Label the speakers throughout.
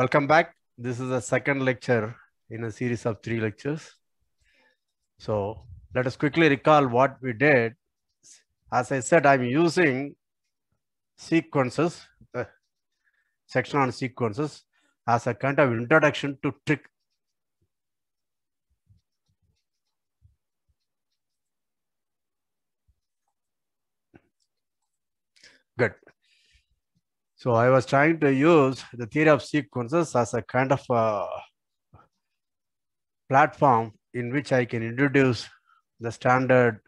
Speaker 1: Welcome back. This is the second lecture in a series of three lectures. So let us quickly recall what we did. As I said, I'm using sequences, the uh, section on sequences as a kind of introduction to trick Good. So I was trying to use the theory of sequences as a kind of a platform in which I can introduce the standard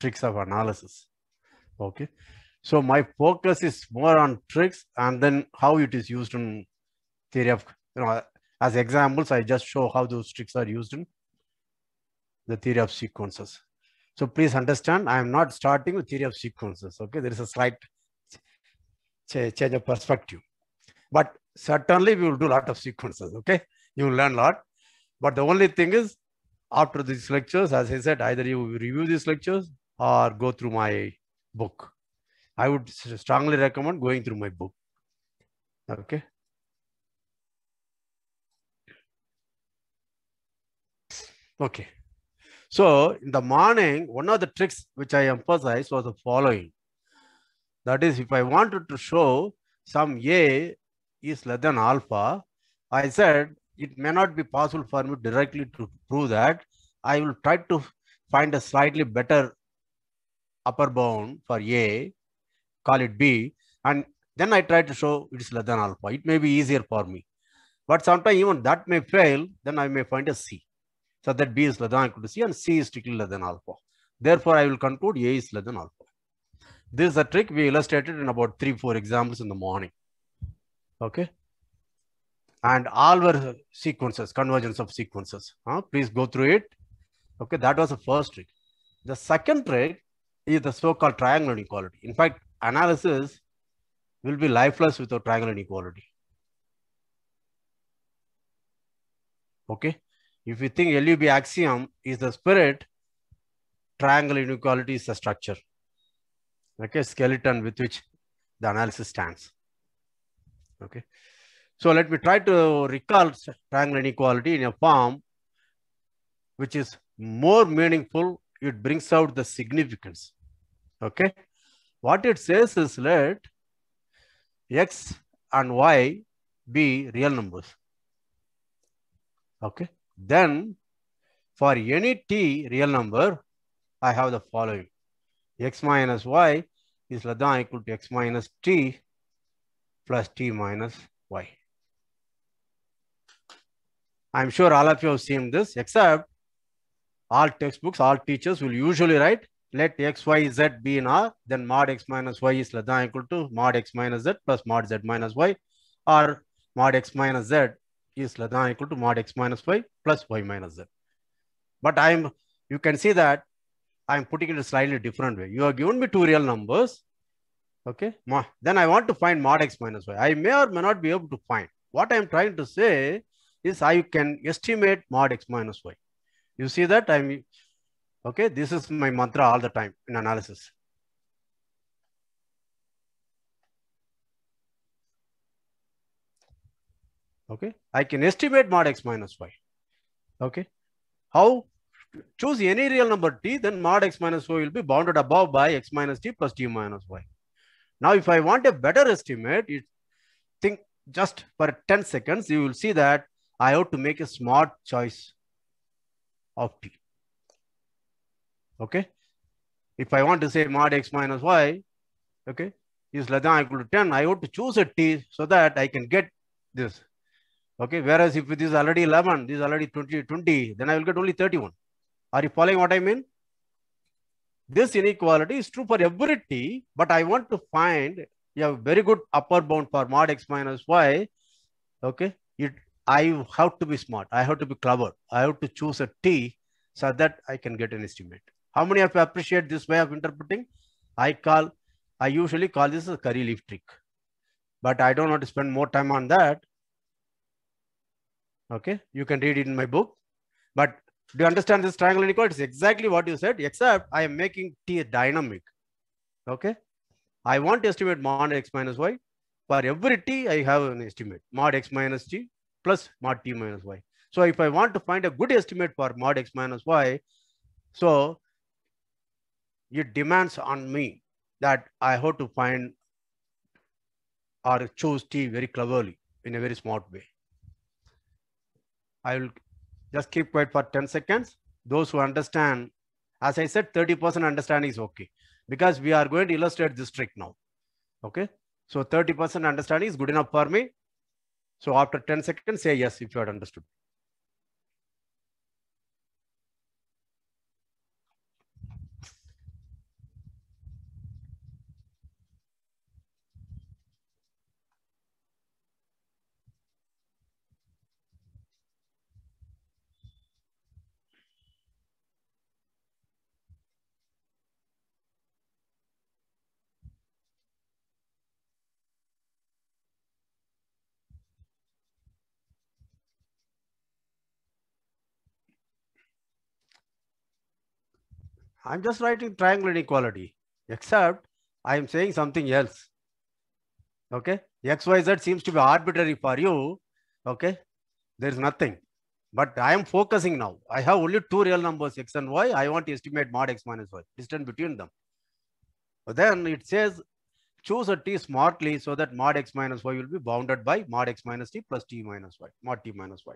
Speaker 1: tricks of analysis. Okay. So my focus is more on tricks and then how it is used in theory of, you know, as examples, I just show how those tricks are used in the theory of sequences. So please understand, I am not starting with theory of sequences. Okay, there is a slight change of perspective. But certainly we will do a lot of sequences, okay? You will learn a lot. But the only thing is, after these lectures, as I said, either you review these lectures or go through my book. I would strongly recommend going through my book. Okay. Okay. So in the morning, one of the tricks which I emphasized was the following. That is, if I wanted to show some A is less than alpha, I said it may not be possible for me directly to prove that. I will try to find a slightly better upper bound for A, call it B, and then I try to show it is less than alpha. It may be easier for me. But sometimes even that may fail, then I may find a C. So that B is less than equal to C and C is strictly less than alpha. Therefore, I will conclude A is less than alpha. This is a trick we illustrated in about three, four examples in the morning. Okay. And all were sequences, convergence of sequences. Huh? Please go through it. Okay, that was the first trick. The second trick is the so-called triangle inequality. In fact, analysis will be lifeless without triangle inequality. Okay. If you think LUB axiom is the spirit, triangle inequality is the structure okay, skeleton with which the analysis stands. Okay. So let me try to recall triangle inequality in a form which is more meaningful. It brings out the significance. Okay. What it says is let x and y be real numbers. Okay. Then for any t real number, I have the following x minus y is less than equal to x minus t plus t minus y. I'm sure all of you have seen this, except all textbooks, all teachers will usually write, let x, y, z be in R, then mod x minus y is less than equal to mod x minus z plus mod z minus y, or mod x minus z is less than equal to mod x minus y plus y minus z. But I'm, you can see that I'm putting it a slightly different way. You have given me two real numbers. Okay. Then I want to find mod x minus y. I may or may not be able to find. What I'm trying to say is I can estimate mod x minus y. You see that I'm, okay, this is my mantra all the time in analysis. Okay. I can estimate mod x minus y. Okay. How choose any real number t, then mod x minus y will be bounded above by x minus t plus t minus y. Now, if I want a better estimate, it, think just for 10 seconds, you will see that I have to make a smart choice of t. Okay. If I want to say mod x minus y, okay, is less than equal to 10, I have to choose a t so that I can get this. Okay. Whereas if this is already 11, this is already 20, 20, then I will get only 31. Are you following what I mean? This inequality is true for every t, but I want to find a very good upper bound for mod x minus y. Okay, it I have to be smart. I have to be clever. I have to choose a t so that I can get an estimate. How many of you appreciate this way of interpreting? I call, I usually call this a curry leaf trick, but I don't want to spend more time on that. Okay, you can read it in my book, but do you understand this triangle inequality? It's exactly what you said, except I am making t a dynamic. Okay. I want to estimate mod x minus y. For every t, I have an estimate mod x minus t plus mod t minus y. So if I want to find a good estimate for mod x minus y, so it demands on me that I have to find or choose t very cleverly in a very smart way. I will just keep quiet for 10 seconds. Those who understand, as I said, 30% understanding is okay. Because we are going to illustrate this trick now. Okay. So 30% understanding is good enough for me. So after 10 seconds, say yes if you had understood. I'm just writing triangle inequality, except I'm saying something else. Okay, XYZ seems to be arbitrary for you. Okay, there's nothing. But I am focusing now. I have only two real numbers, x and y. I want to estimate mod x minus y, distance between them. But then it says choose a t smartly so that mod x minus y will be bounded by mod x minus t plus t minus y, mod t minus y.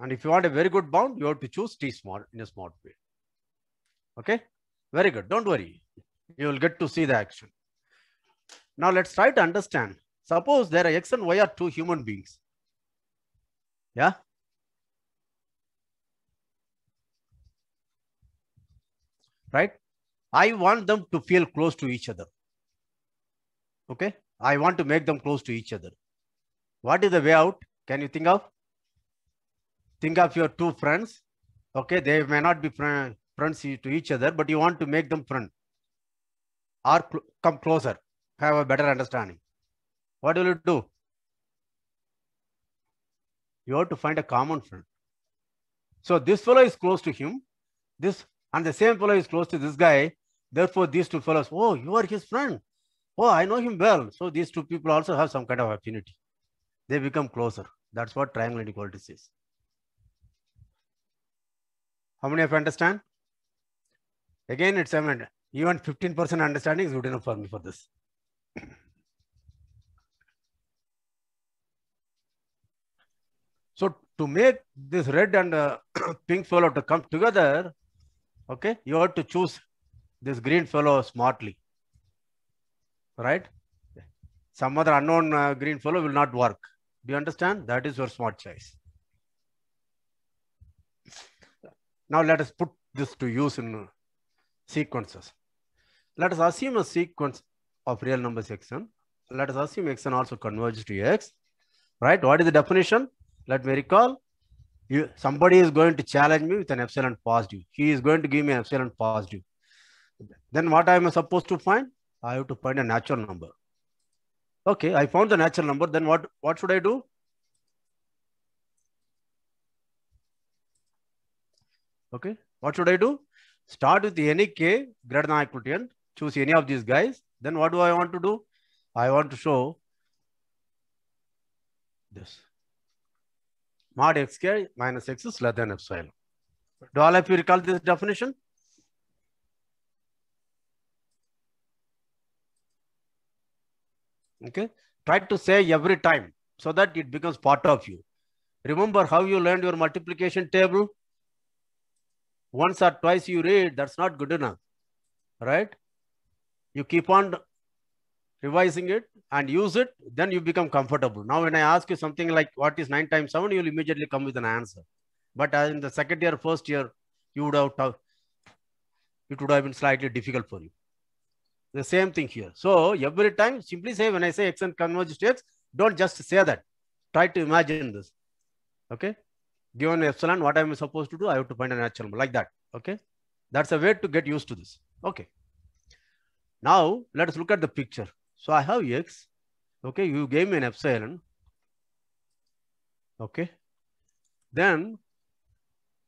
Speaker 1: And if you want a very good bound, you have to choose t small in a smart way. Okay, very good. Don't worry. You will get to see the action. Now let's try to understand. Suppose there are X and Y are two human beings. Yeah. Right. I want them to feel close to each other. Okay. I want to make them close to each other. What is the way out? Can you think of? Think of your two friends. Okay. They may not be friends to each other, but you want to make them friend or cl come closer, have a better understanding. What will you do? You have to find a common friend. So this fellow is close to him. This and the same fellow is close to this guy. Therefore, these two fellows, oh, you are his friend. Oh, I know him well. So these two people also have some kind of affinity. They become closer. That's what triangle inequality is. How many of you understand? Again, it's 700. Even 15% understanding is good enough for me for this. So to make this red and uh, pink fellow to come together, okay, you have to choose this green fellow smartly, right? Some other unknown uh, green fellow will not work. Do you understand? That is your smart choice. Now let us put this to use in sequences. Let us assume a sequence of real numbers xn. Let us assume xn also converges to x. Right? What is the definition? Let me recall. You, somebody is going to challenge me with an epsilon positive. He is going to give me an epsilon positive. Then what am I supposed to find? I have to find a natural number. Okay, I found the natural number. Then what, what should I do? Okay, what should I do? Start with any k greater than equal to n. Choose any of these guys. Then what do I want to do? I want to show this. Mod xk minus x is less than epsilon. Do all of you recall this definition? okay try to say every time so that it becomes part of you remember how you learned your multiplication table once or twice you read, that's not good enough, right? You keep on revising it and use it, then you become comfortable. Now, when I ask you something like what is 9 times 7, you'll immediately come with an answer. But uh, in the second year, first year, you would have it would have been slightly difficult for you. The same thing here. So every time, simply say when I say x and converges to x, don't just say that. Try to imagine this. Okay given epsilon, what I'm supposed to do, I have to find a natural number like that. Okay. That's a way to get used to this. Okay. Now let us look at the picture. So I have x. Okay. You gave me an epsilon. Okay. Then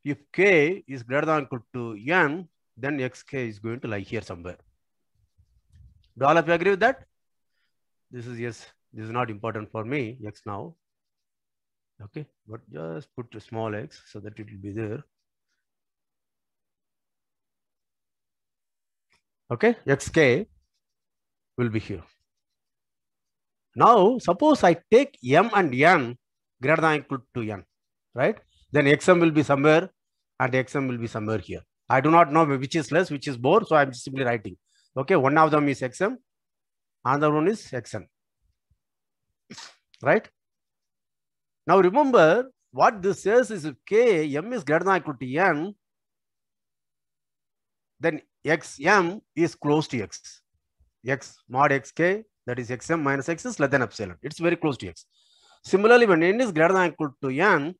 Speaker 1: if k is greater than equal to n, then xk is going to lie here somewhere. Do all of you agree with that? This is yes. This is not important for me. X now okay but just put a small x so that it will be there okay xk will be here now suppose i take m and n greater than equal to n right then xm will be somewhere and xm will be somewhere here i do not know which is less which is more so i'm simply writing okay one of them is xm another one is xn right now remember, what this says is if K, M is greater than equal to N, then xm is close to x. x mod xk, that is xm minus x is less than epsilon. It's very close to x. Similarly, when n is greater than equal to n,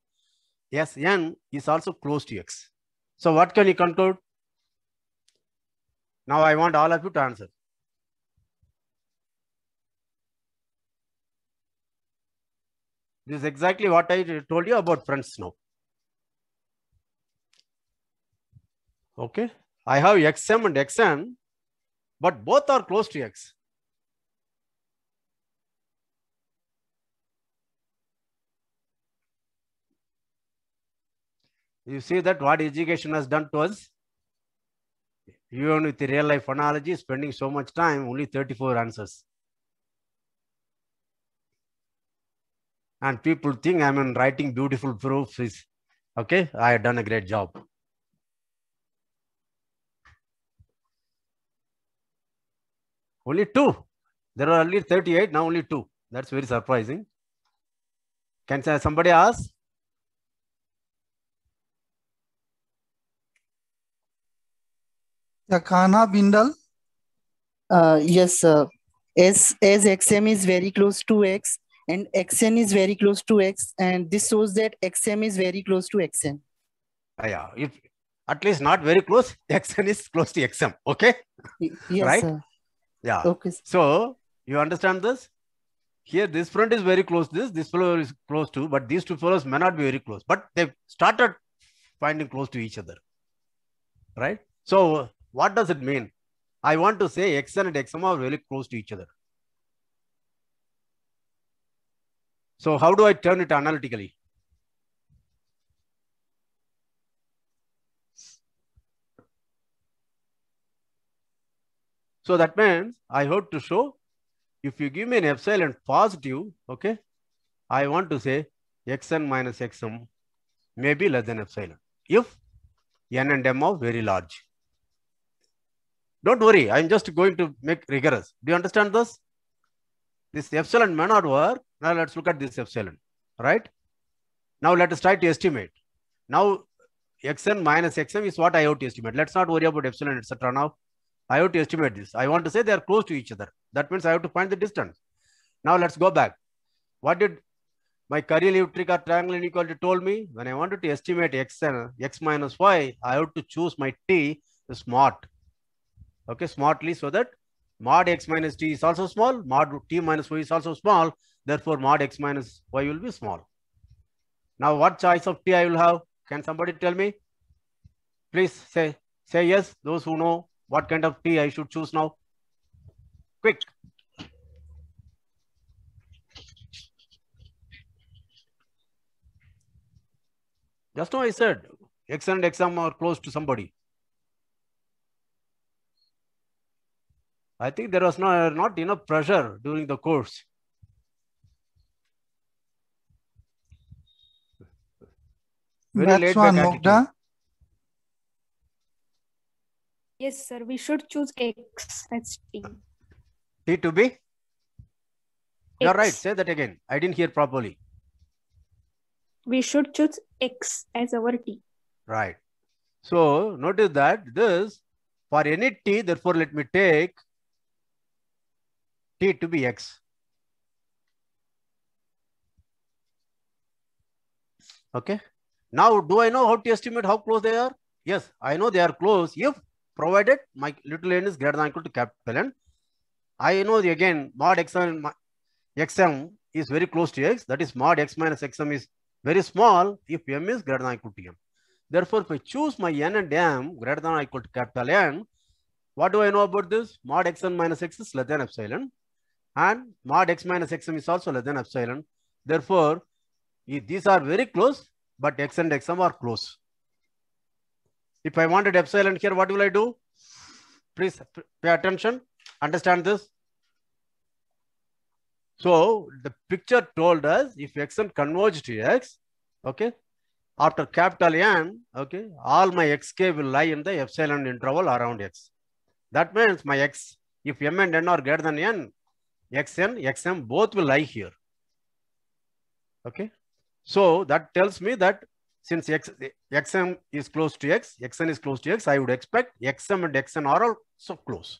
Speaker 1: is also close to x. So what can you conclude? Now I want all of you to answer. This is exactly what I told you about friends now. Okay. I have xm and xn, but both are close to x. You see that what education has done to us? Even with the real life analogy, spending so much time, only 34 answers. and people think i mean writing beautiful proofs is okay i have done a great job only two there are only 38 now only two that's very surprising can somebody ask
Speaker 2: Kana Bindal? Uh, yes, sir. As, as XM is very close to X, and xn is very close to x and this shows that xm is very close to xn
Speaker 1: ah, yeah if at least not very close xn is close to xm okay yes, right sir. yeah okay sir. so you understand this here this front is very close to this this fellow is close to but these two fellows may not be very close but they've started finding close to each other right so what does it mean i want to say xn and xm are really close to each other So how do I turn it analytically? So that means I have to show if you give me an epsilon positive, okay, I want to say xn minus xm may be less than epsilon if n and m are very large. Don't worry, I'm just going to make rigorous. Do you understand this? This epsilon may not work now let's look at this epsilon, right? Now let us try to estimate. Now xn minus xm is what I have to estimate. Let's not worry about epsilon, etc. Now I have to estimate this. I want to say they are close to each other. That means I have to find the distance. Now let's go back. What did my curry leaf trick or triangle inequality told me? When I wanted to estimate xn, x minus y, I have to choose my t smart. Okay, smartly so that mod x minus t is also small, mod t minus y is also small. Therefore, mod x minus y will be small. Now, what choice of t I will have? Can somebody tell me? Please say, say yes. Those who know what kind of t I should choose now. Quick. Just now I said X and XM are close to somebody. I think there was no, not enough pressure during the course. Very That's one, Mugda.
Speaker 2: Yes, sir. We should choose X as T.
Speaker 1: T to be? You're right. Say that again. I didn't hear properly.
Speaker 2: We should choose X as our T.
Speaker 1: Right. So notice that this, for any T, therefore let me take T to be X. Okay. Now, do I know how to estimate how close they are? Yes, I know they are close if provided my little n is greater than equal to capital N. I know the, again mod xm, xm is very close to x. That is mod x minus xm is very small if m is greater than equal to m. Therefore, if I choose my n and m greater than equal to capital N, what do I know about this? Mod xn minus x is less than epsilon and mod x minus xm is also less than epsilon. Therefore, if these are very close, but x and xm are close. If I wanted epsilon here, what will I do? Please pay attention, understand this. So the picture told us if xn converges to x, okay, after capital N, okay, all my xk will lie in the epsilon interval around x. That means my x, if m and n are greater than n, xn, xm both will lie here. Okay. So that tells me that since X, xm is close to x, xn is close to x, I would expect xm and xn are also close.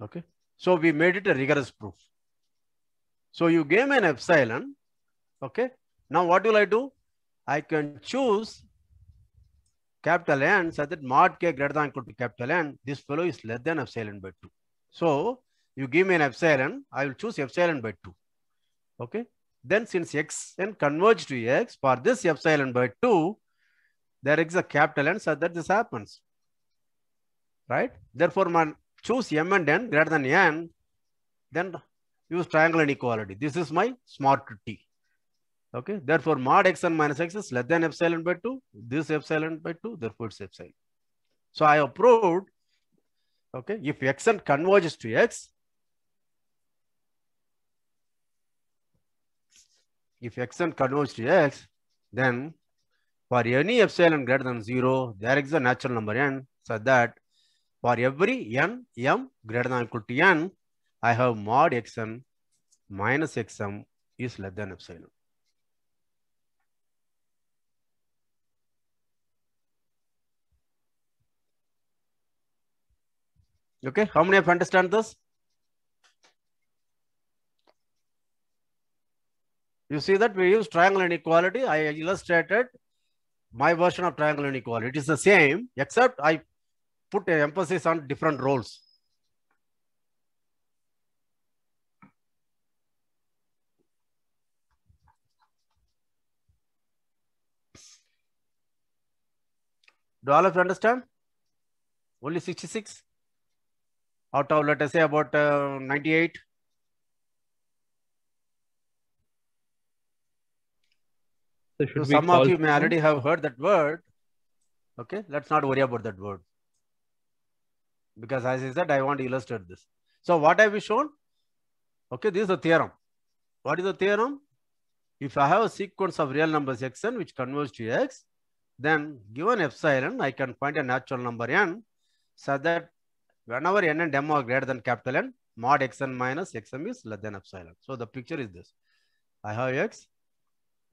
Speaker 1: Okay. So we made it a rigorous proof. So you gave me an epsilon. Okay. Now what will I do? I can choose capital N such that mod k greater than equal to capital N. This fellow is less than epsilon by 2. So you give me an epsilon. I will choose epsilon by 2. Okay. Then since x and converge to x, for this epsilon by 2, there is a capital N such that this happens. Right? Therefore, man choose m and n greater than n, then use triangle inequality. This is my smart t. Okay. Therefore, mod x and minus x is less than epsilon by 2. This epsilon by 2, therefore it's epsilon. So I have proved, okay, if x and converges to x, if xn converges to x, then for any epsilon greater than 0, there is a natural number n such so that for every n, m greater than equal to n, I have mod xn minus xm is less than epsilon. Okay, how many have understand this? You see that we use triangle inequality. I illustrated my version of triangle inequality. It is the same, except I put an emphasis on different roles. Do all of you understand? Only 66 out of, let us say, about uh, 98.
Speaker 2: So should so some of you may already
Speaker 1: have heard that word. Okay, let's not worry about that word. Because as I said, I want to illustrate this. So what have we shown? Okay, this is the theorem. What is the theorem? If I have a sequence of real numbers x n which converges to x, then given epsilon, I can find a natural number n such that whenever n and m are greater than capital N, mod xn minus xm is less than epsilon. So the picture is this. I have x,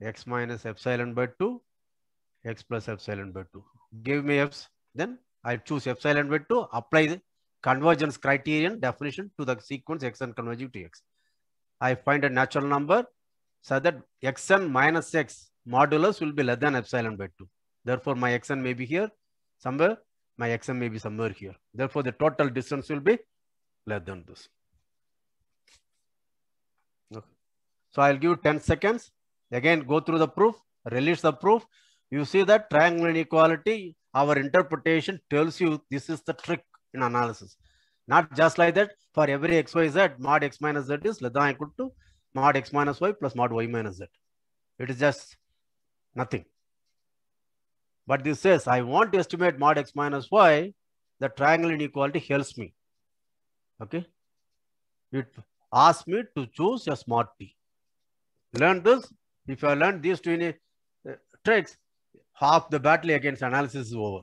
Speaker 1: x minus epsilon by 2, x plus epsilon by 2. Give me f's. Then I choose epsilon by 2, apply the convergence criterion definition to the sequence xn converging to x. I find a natural number so that xn minus x modulus will be less than epsilon by 2. Therefore, my xn may be here somewhere, my xn may be somewhere here. Therefore, the total distance will be less than this. Okay. So I'll give 10 seconds. Again, go through the proof, release the proof. You see that triangle inequality, our interpretation tells you this is the trick in analysis. Not just like that, for every x, y, z, mod x minus z is less than equal to mod x minus y plus mod y minus z. It is just nothing. But this says, I want to estimate mod x minus y, the triangle inequality helps me. Okay. It asks me to choose a smart t. Learn this, if you learn these two in uh, traits, half the battle against analysis is over.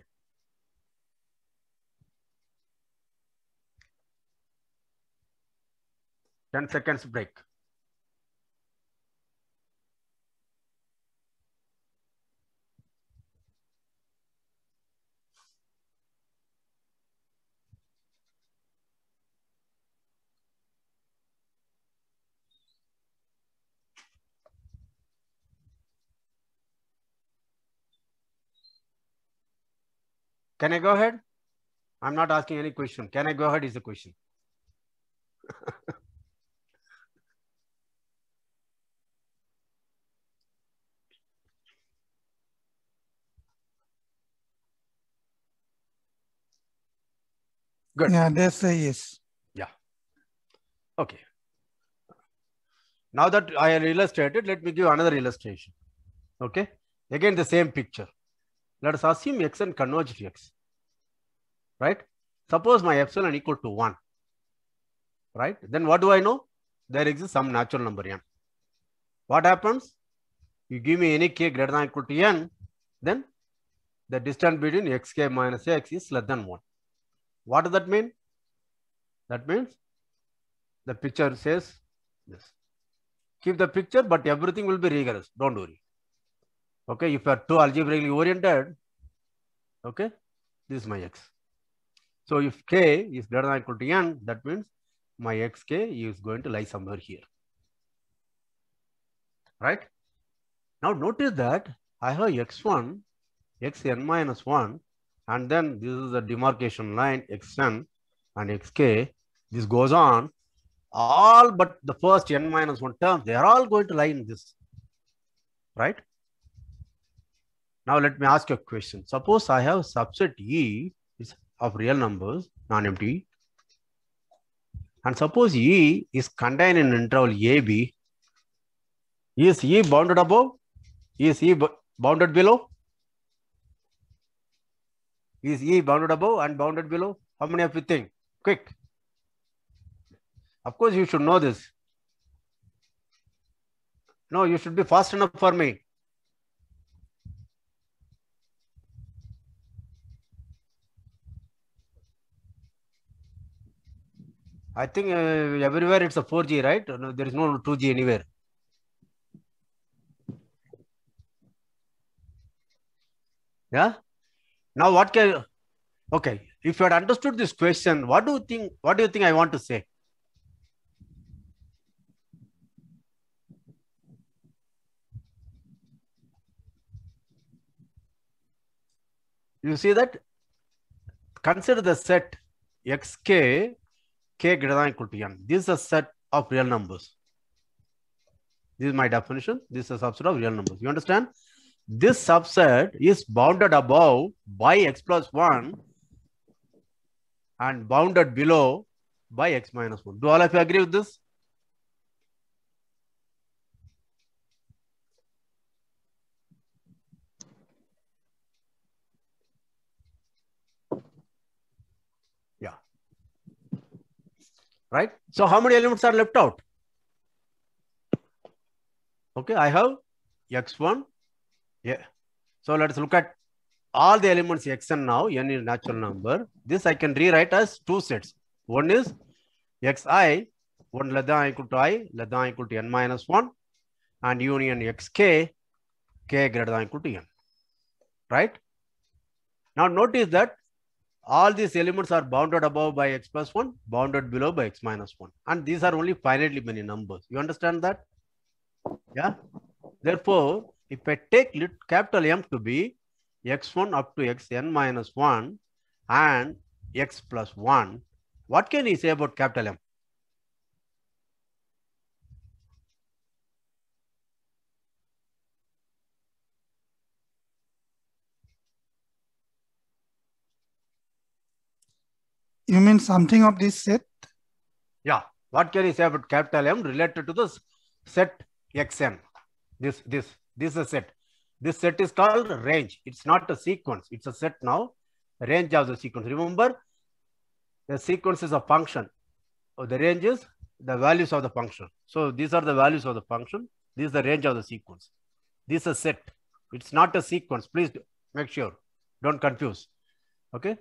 Speaker 1: Ten seconds break. Can I go ahead? I'm not asking any question. Can I go ahead is the question. Good.
Speaker 2: Yeah, that's a yes.
Speaker 1: Yeah. Okay. Now that I illustrated, let me give another illustration. Okay. Again, the same picture. Let us assume x and converge to x, right? Suppose my epsilon equal to 1, right? Then what do I know? There exists some natural number n. What happens? You give me any k greater than equal to n, then the distance between xk minus x is less than 1. What does that mean? That means the picture says this. Keep the picture, but everything will be rigorous. Don't worry. Okay, if you are too algebraically oriented, okay, this is my x. So if k is greater than equal to n, that means my xk is going to lie somewhere here. Right? Now notice that I have x1, xn minus 1, and then this is the demarcation line xn and xk. This goes on. All but the first n minus 1 term, they are all going to lie in this. Right? Now let me ask you a question. Suppose I have subset E is of real numbers, non-empty. And suppose E is contained in interval AB. Is E bounded above? Is E bounded below? Is E bounded above and bounded below? How many of you think? Quick. Of course, you should know this. No, you should be fast enough for me. I think uh, everywhere it's a 4G, right? No, there is no 2G anywhere. Yeah. Now what can? Okay, if you had understood this question, what do you think? What do you think I want to say? You see that? Consider the set xk k greater than equal to n. This is a set of real numbers. This is my definition. This is a subset of real numbers. You understand? This subset is bounded above by x plus 1 and bounded below by x minus 1. Do all of you agree with this? right? So how many elements are left out? Okay, I have x1. Yeah. So let's look at all the elements xn now, n is natural number. This I can rewrite as two sets. One is xi, one less than equal to i, less than equal to n minus 1, and union xk, k greater than equal to n. Right? Now notice that all these elements are bounded above by x plus 1, bounded below by x minus 1. And these are only finitely many numbers. You understand that? Yeah. Therefore, if I take capital M to be x1 up to xn minus 1 and x plus 1, what can he say about capital M?
Speaker 2: You mean something of this set?
Speaker 1: Yeah. What can you say about capital M related to this set XM? This, this, this is a set. This set is called range. It's not a sequence. It's a set now. Range of the sequence. Remember, the sequence is a function. So the range is the values of the function. So these are the values of the function. This is the range of the sequence. This is a set. It's not a sequence. Please make sure. Don't confuse. Okay.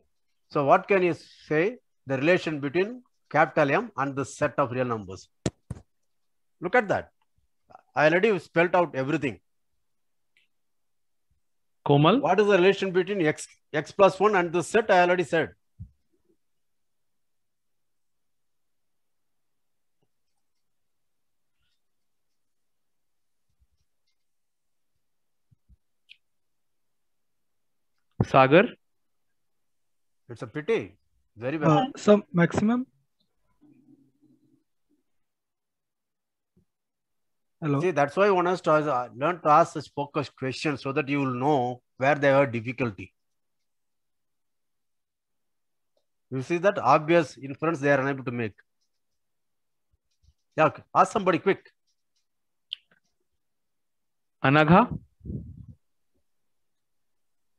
Speaker 1: So what can you say? The relation between capital M and the set of real numbers. Look at that. I already spelled out everything. Komal? What is the relation between x, x plus 1 and the set I already said? Sagar? It's a pity. Very bad. Uh, so maximum. Hello. See, that's why one has to ask, uh, learn to ask such focused questions so that you will know where they are difficulty. You see that obvious inference they are unable to make. Yeah, ask somebody quick. Anagha.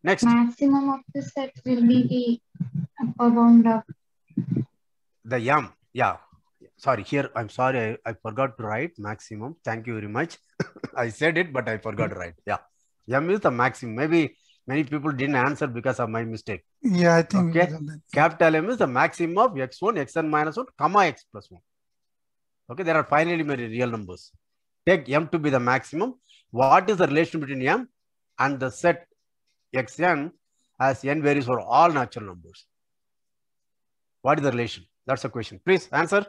Speaker 1: Next.
Speaker 2: Maximum of the set will be Around
Speaker 1: the... yam. Yeah. Sorry, here, I'm sorry, I, I forgot to write maximum. Thank you very much. I said it, but I forgot to write. Yeah. Yam is the maximum. Maybe many people didn't answer because of my mistake.
Speaker 2: Yeah, I think. Okay.
Speaker 1: Capital M is the maximum of x1, xn minus 1, comma x plus 1. Okay, there are finally many real numbers. Take m to be the maximum. What is the relation between m and the set xn as n varies for all natural numbers? What is the relation? That's the question. Please answer.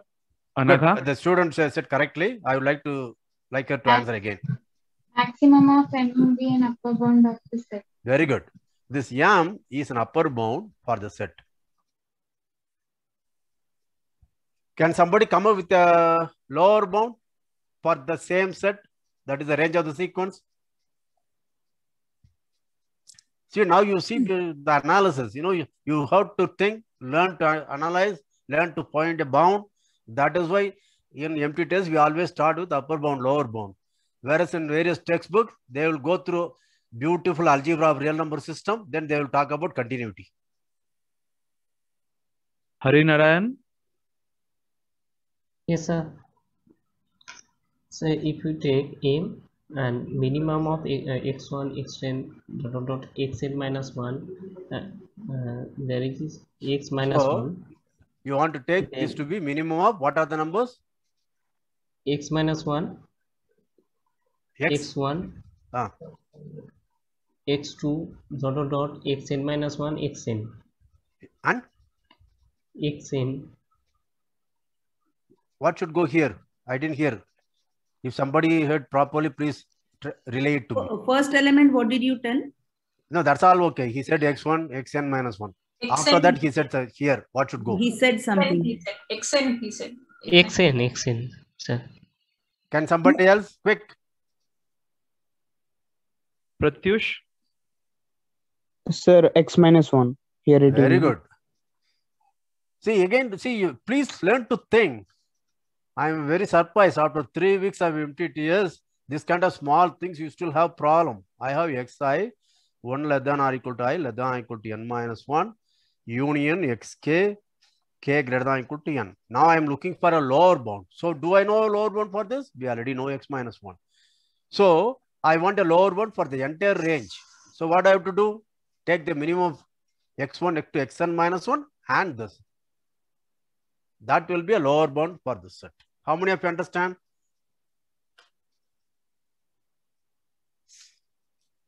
Speaker 1: Another? the student said correctly. I would like to like her to Max answer again.
Speaker 2: Maximum of M would be an upper bound of the set.
Speaker 1: Very good. This yam is an upper bound for the set. Can somebody come up with a lower bound for the same set? That is the range of the sequence. See, now you see the, the analysis. You know, you, you have to think, learn to analyze, learn to point a bound. That is why in empty test, we always start with upper bound, lower bound. Whereas in various textbooks, they will go through beautiful algebra of real number system. Then they will talk about continuity.
Speaker 2: Hari Narayan? Yes, sir. So if you take aim, and minimum of x1 uh, x10 dot dot, dot xn minus 1 uh, uh, there is x minus so 1
Speaker 1: you want to take this to be minimum of what are the numbers x minus
Speaker 2: 1 x, x1 ah. x2 dot dot dot xn minus 1 xn
Speaker 1: and xn what should go here i didn't hear if somebody heard properly, please relay it to me. Oh,
Speaker 2: first element, what did you tell?
Speaker 1: No, that's all okay. He said x1, xn minus 1. Xn. After that, he said, uh, here, what should go? He said something.
Speaker 2: He said, xn, he said. xn,
Speaker 1: xn, sir. Can somebody else? Quick. Pratyush?
Speaker 2: Sir, x minus 1. Here it Very is. Very good.
Speaker 1: See, again, see, you, please learn to think. I am very surprised after three weeks of empty tears, this kind of small things, you still have problem. I have xi, 1 less than or equal to i, less than or equal to n minus 1, union xk, k greater than or equal to n. Now I am looking for a lower bound. So do I know a lower bound for this? We already know x minus 1. So I want a lower bound for the entire range. So what I have to do? Take the minimum x1, x2, xn minus 1 and this. That will be a lower bound for this set. How many of you understand?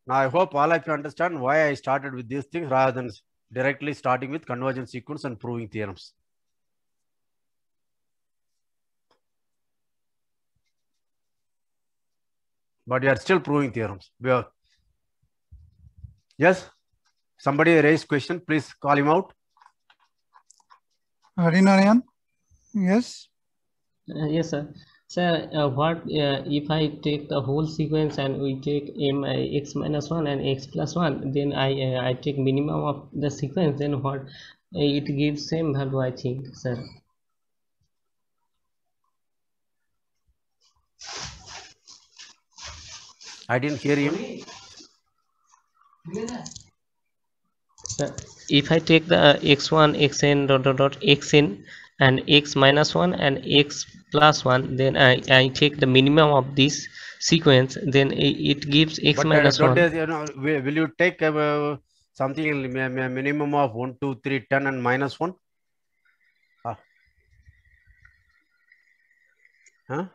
Speaker 1: Now, I hope all of you understand why I started with these things rather than directly starting with convergence sequence and proving theorems. But you are still proving theorems. We are... Yes? Somebody raised question. Please call him out.
Speaker 2: Harinarayan. Yes. Uh, yes, sir. Sir, uh, what uh, if I take the whole sequence and we take m uh, x minus 1 and x plus 1, then I uh, I take minimum of the sequence, then what uh, it gives same value, I think, sir.
Speaker 1: I didn't hear you.
Speaker 2: Sir, if I take the x1, xn, dot, dot, dot, xn, and x minus 1 and x plus 1 then I, I take the minimum of this sequence then it gives x but, uh, minus uh, 1 is,
Speaker 1: you know, will you take uh, something minimum of 1 2 3 10 and minus 1 ah. huh?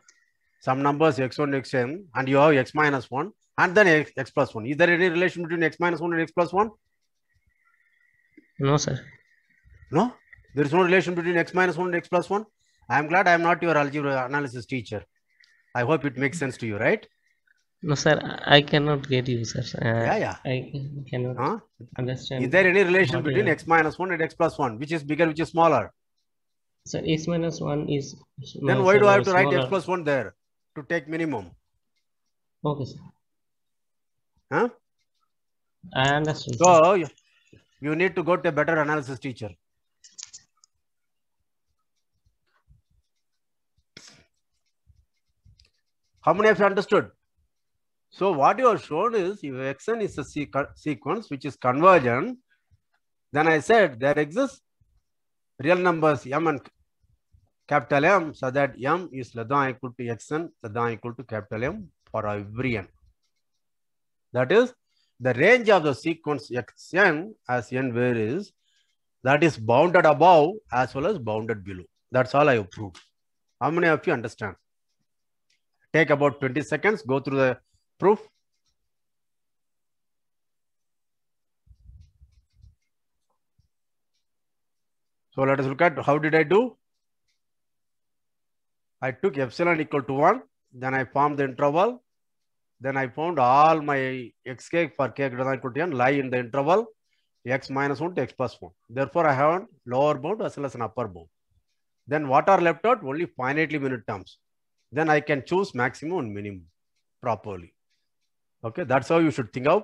Speaker 1: some numbers x1 xn and you have x minus 1 and then x, x plus 1 is there any relation between x minus 1 and x plus 1 no sir no there is no relation between x minus 1 and x plus 1. I am glad I am not your algebra analysis teacher. I hope it makes sense to you, right?
Speaker 2: No, sir. I cannot get you, sir. Uh, yeah, yeah. I cannot huh? understand. Is there any relation between
Speaker 1: x minus 1 and x plus 1? Which is bigger, which is smaller?
Speaker 2: Sir, x minus 1 is... Then why do I have to write x
Speaker 1: plus 1 there to take minimum? Okay, sir. Huh?
Speaker 2: I understand. So,
Speaker 1: you, you need to go to a better analysis teacher. How many of you understood? So what you are shown is if xn is a sequence which is convergent, then I said there exists real numbers m and capital M so that m is less than equal to xn less than equal to capital M for every n. That is the range of the sequence xn as n varies that is bounded above as well as bounded below. That's all I have proved. How many of you understand? Take about 20 seconds, go through the proof. So let us look at how did I do? I took epsilon equal to 1, then I formed the interval, then I found all my xk for k greater than equal to n lie in the interval x minus 1 to x plus 1. Therefore, I have a lower bound as well as an upper bound. Then what are left out? Only finitely minute terms then I can choose maximum and minimum properly. Okay, that's how you should think of.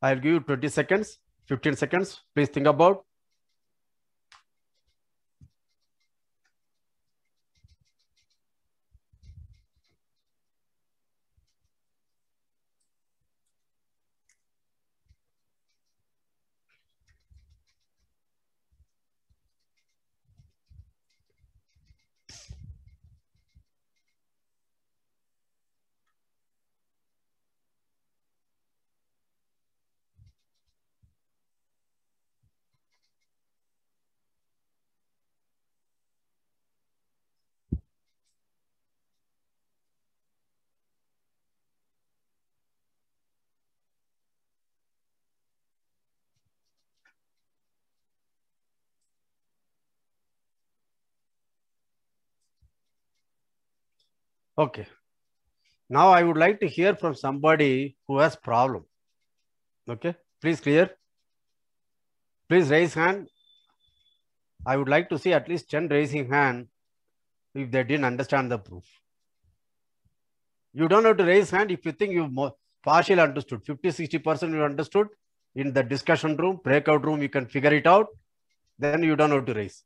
Speaker 1: I'll give you 20 seconds, 15 seconds. Please think about Okay. Now I would like to hear from somebody who has problem. Okay. Please clear. Please raise hand. I would like to see at least 10 raising hand if they didn't understand the proof. You don't have to raise hand if you think you've partially understood. 50, 60% you understood. In the discussion room, breakout room, you can figure it out. Then you don't have to raise.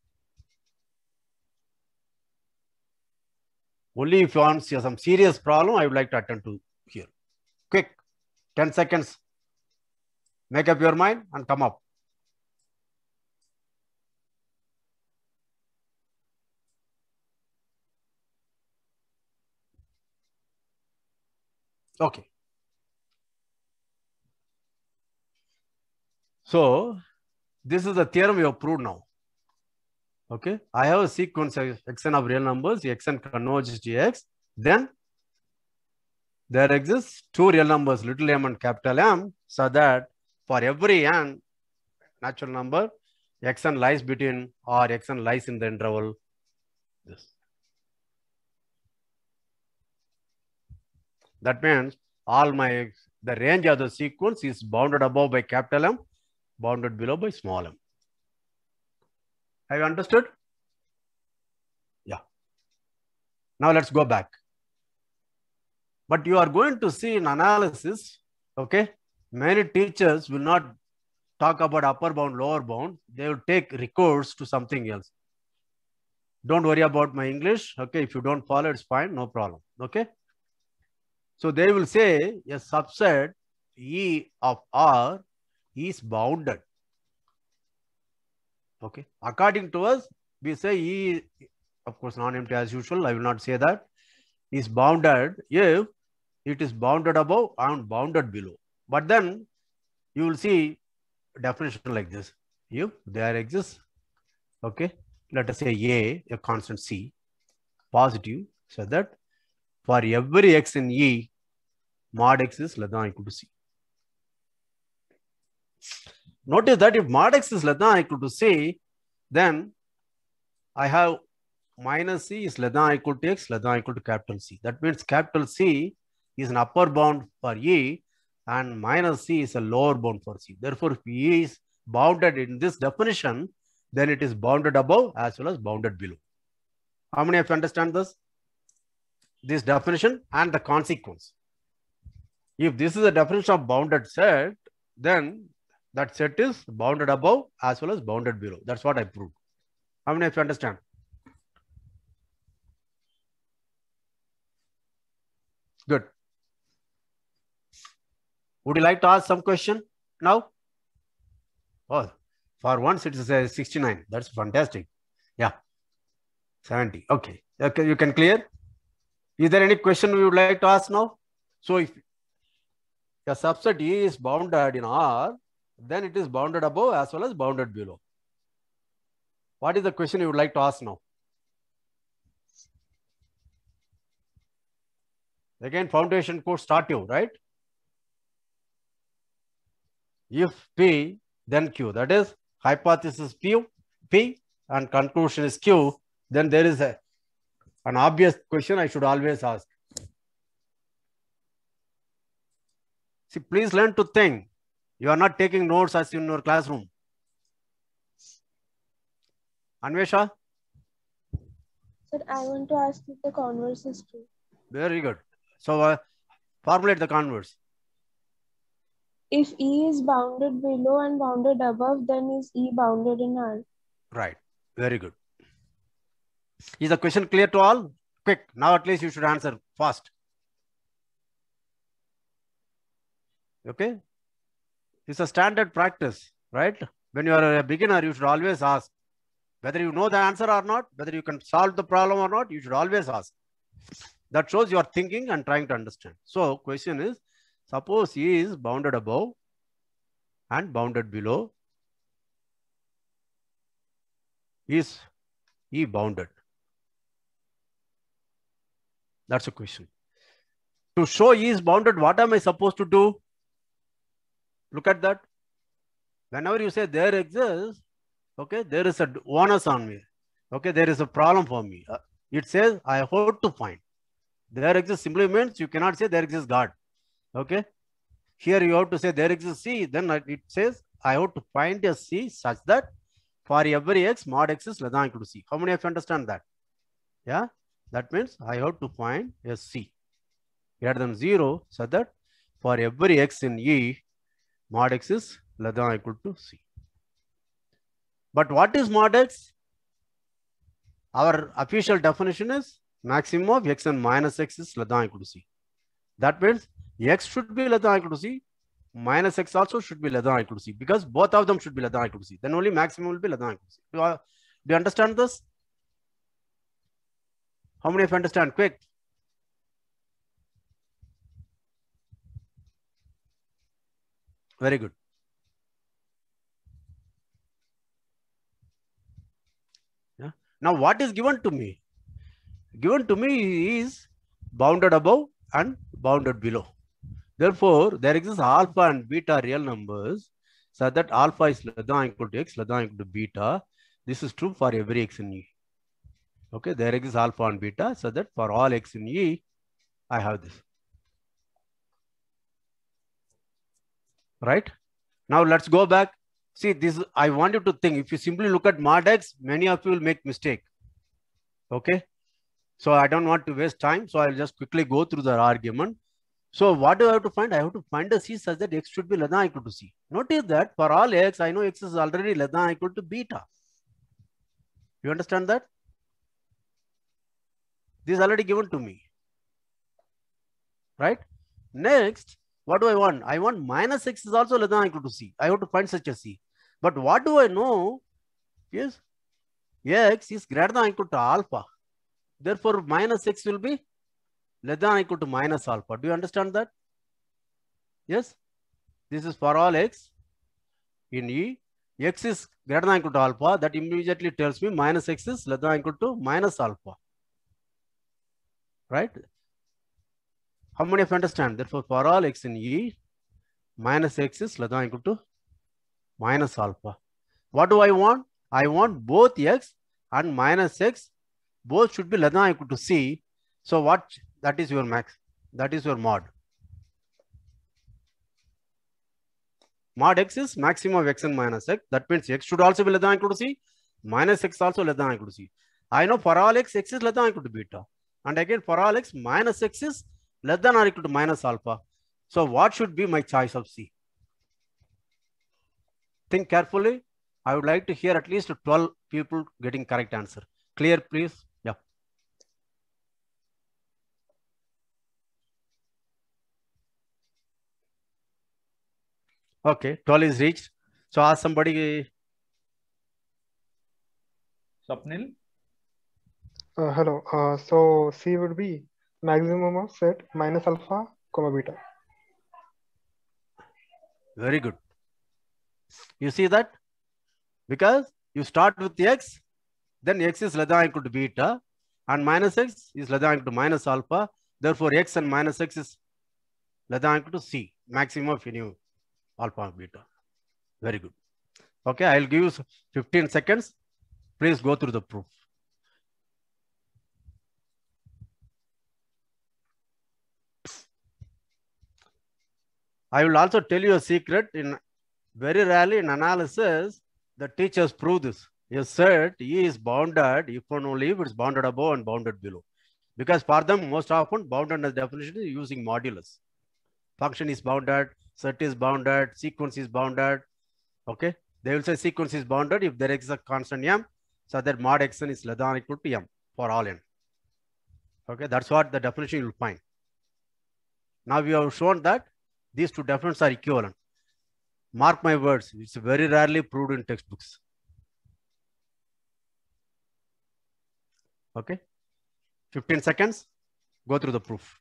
Speaker 1: Only if you want some serious problem, I would like to attend to here. Quick, 10 seconds. Make up your mind and come up. Okay. So this is the theorem you have proved now. Okay, I have a sequence xn of real numbers, xn converges to x. Then there exists two real numbers, little m and capital M, so that for every n natural number, xn lies between or xn lies in the interval. This. That means all my the range of the sequence is bounded above by capital M, bounded below by small m. Have you understood? Yeah. Now let's go back. But you are going to see in analysis, okay, many teachers will not talk about upper bound, lower bound. They will take recourse to something else. Don't worry about my English. Okay, if you don't follow, it's fine, no problem. Okay. So they will say a subset E of R is bounded. Okay. According to us, we say E, of course, non-empty as usual. I will not say that. Is bounded if it is bounded above and bounded below. But then you will see definition like this. If there exists, okay, let us say A, a constant C, positive, so that for every x in E, mod x is less than or equal to C. Notice that if mod x is less than equal to c, then I have minus c is less than equal to x less than equal to capital C. That means capital C is an upper bound for E and minus C is a lower bound for C. Therefore, if E is bounded in this definition, then it is bounded above as well as bounded below. How many have to understand this? This definition and the consequence. If this is a definition of bounded set, then that set is bounded above as well as bounded below. That's what I proved. How many of you understand? Good. Would you like to ask some question now? Oh, for once it is a 69. That's fantastic. Yeah. 70. Okay. okay. You can clear. Is there any question you would like to ask now? So if a subset E is bounded in R, then it is bounded above as well as bounded below. What is the question you would like to ask now? Again, foundation course start you, right? If P, then Q, that is hypothesis P, P and conclusion is Q, then there is a, an obvious question I should always ask. See, please learn to think you are not taking notes as in your classroom. Anvesha?
Speaker 2: Sir, I want to ask if the converse is true.
Speaker 1: Very good. So, uh, formulate the converse.
Speaker 2: If E is bounded below and bounded above, then is E bounded in R?
Speaker 1: Right. Very good. Is the question clear to all? Quick. Now at least you should answer fast. Okay. It's a standard practice, right? When you are a beginner, you should always ask. Whether you know the answer or not, whether you can solve the problem or not, you should always ask. That shows you are thinking and trying to understand. So question is, suppose E is bounded above and bounded below. Is E bounded? That's a question. To show E is bounded, what am I supposed to do? Look at that. Whenever you say there exists, okay, there is a onus on me. Okay, there is a problem for me. Uh, it says I have to find. There exists simply means you cannot say there exists God. Okay. Here you have to say there exists C. Then it says I have to find a C such that for every X mod X is less than equal to C. How many of you understand that? Yeah. That means I have to find a C greater than 0 so that for every X in E, Mod X is less than or equal to C. But what is mod X? Our official definition is maximum of X and minus X is less than or equal to C. That means X should be less than or equal to C, minus X also should be less than or equal to C because both of them should be less than or equal to C. Then only maximum will be less than or equal to C. Do you, do you understand this? How many of you understand? Quick. Very good. Yeah. Now what is given to me? Given to me is bounded above and bounded below. Therefore, there exists alpha and beta real numbers so that alpha is less than equal to x, less than equal to beta. This is true for every x in E. Okay, there exists alpha and beta so that for all x in E, I have this. right? Now let's go back. See this, I want you to think, if you simply look at Mardex, many of you will make mistake. Okay. So I don't want to waste time. So I'll just quickly go through the argument. So what do I have to find? I have to find a C such that X should be less than equal to C. Notice that for all X, I know X is already less than equal to beta. You understand that? This is already given to me. Right? Next, what do I want? I want minus 6 is also less than equal to c. I have to find such a c. But what do I know Yes, x is greater than equal to alpha. Therefore, minus 6 will be less than equal to minus alpha. Do you understand that? Yes. This is for all x in E. x is greater than equal to alpha. That immediately tells me minus x is less than equal to minus alpha. Right? How many of you understand? Therefore, for all x in E, minus x is less than equal to minus alpha. What do I want? I want both x and minus x, both should be less than equal to C. So what, that is your max, that is your mod. Mod x is maximum of x and minus x. That means x should also be less than equal to C, minus x also less than equal to C. I know for all x, x is less than equal to beta. And again, for all x, minus x is less than or equal to minus alpha. So what should be my choice of C? Think carefully. I would like to hear at least 12 people getting correct answer. Clear, please? Yeah. Okay, 12 is reached. So ask somebody. Sapnil?
Speaker 2: Uh, hello. Uh, so C would be maximum of set minus alpha comma beta.
Speaker 1: Very good. You see that? Because you start with the x, then x is less than equal to beta, and minus x is less than equal to minus alpha. Therefore, x and minus x is less than equal to c, maximum of any alpha and beta. Very good. Okay, I'll give you 15 seconds. Please go through the proof. I will also tell you a secret. In very rarely in analysis, the teachers prove this. You said E is bounded if and only if it's bounded above and bounded below. Because for them, most often boundedness definition is using modulus. Function is bounded, set is bounded, sequence is bounded. Okay. They will say sequence is bounded if there exists a constant m, so that mod xn is less than equal to m for all n. Okay, that's what the definition you'll find. Now we have shown that these two definitions are equivalent. Mark my words, it's very rarely proved in textbooks. Okay, 15 seconds, go through the proof.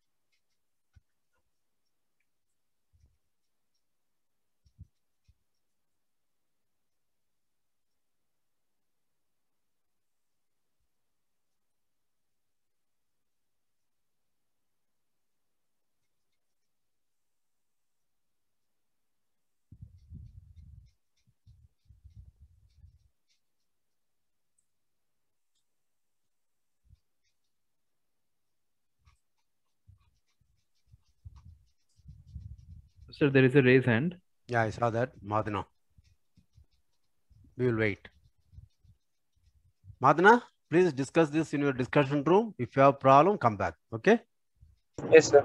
Speaker 1: Sir, there is a raise hand. Yeah, I saw that. Madhana. We will wait. Madhana, please discuss this in your discussion room. If you have problem, come back. Okay? Yes, sir.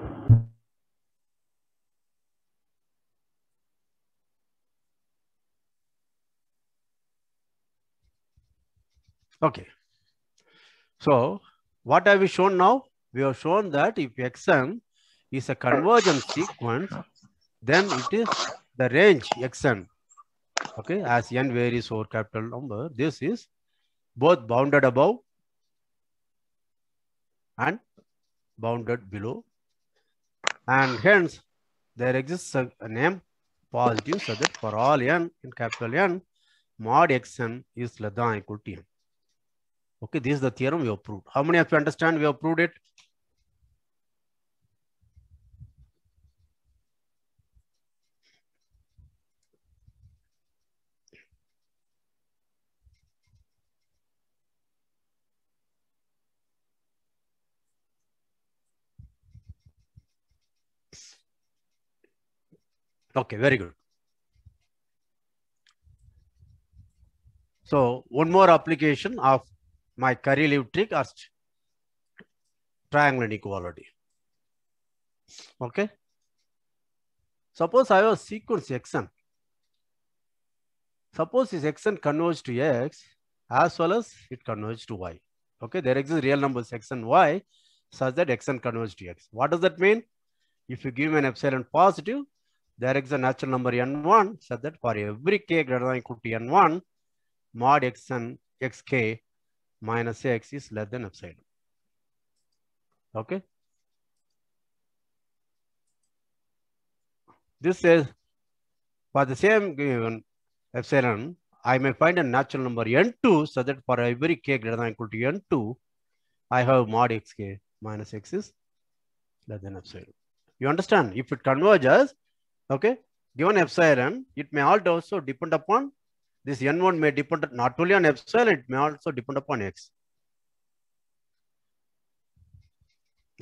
Speaker 1: Okay. So, what have we shown now? We have shown that if xm is a convergent sequence, then it is the range xn. Okay, as n varies over capital number, this is both bounded above and bounded below. And hence, there exists a, a name positive so that for all n in capital N, mod xn is less than equal to n. Okay, this is the theorem we have proved. How many of you understand we have proved it? Okay, very good. So one more application of my curry leaf trick or triangle inequality. Okay. Suppose I have a sequence xn. Suppose this xn converges to x as well as it converges to y. Okay, there exists real numbers x and y such that xn converges to x. What does that mean? If you give an epsilon positive, there is a natural number n1 such that for every k greater than equal to n1, mod xn xk minus x is less than epsilon. Okay. This says for the same given epsilon, I may find a natural number n2 such that for every k greater than equal to n2, I have mod xk minus x is less than epsilon. You understand? If it converges, Okay. Given epsilon, it may also depend upon this n1 may depend not only on epsilon, it may also depend upon x.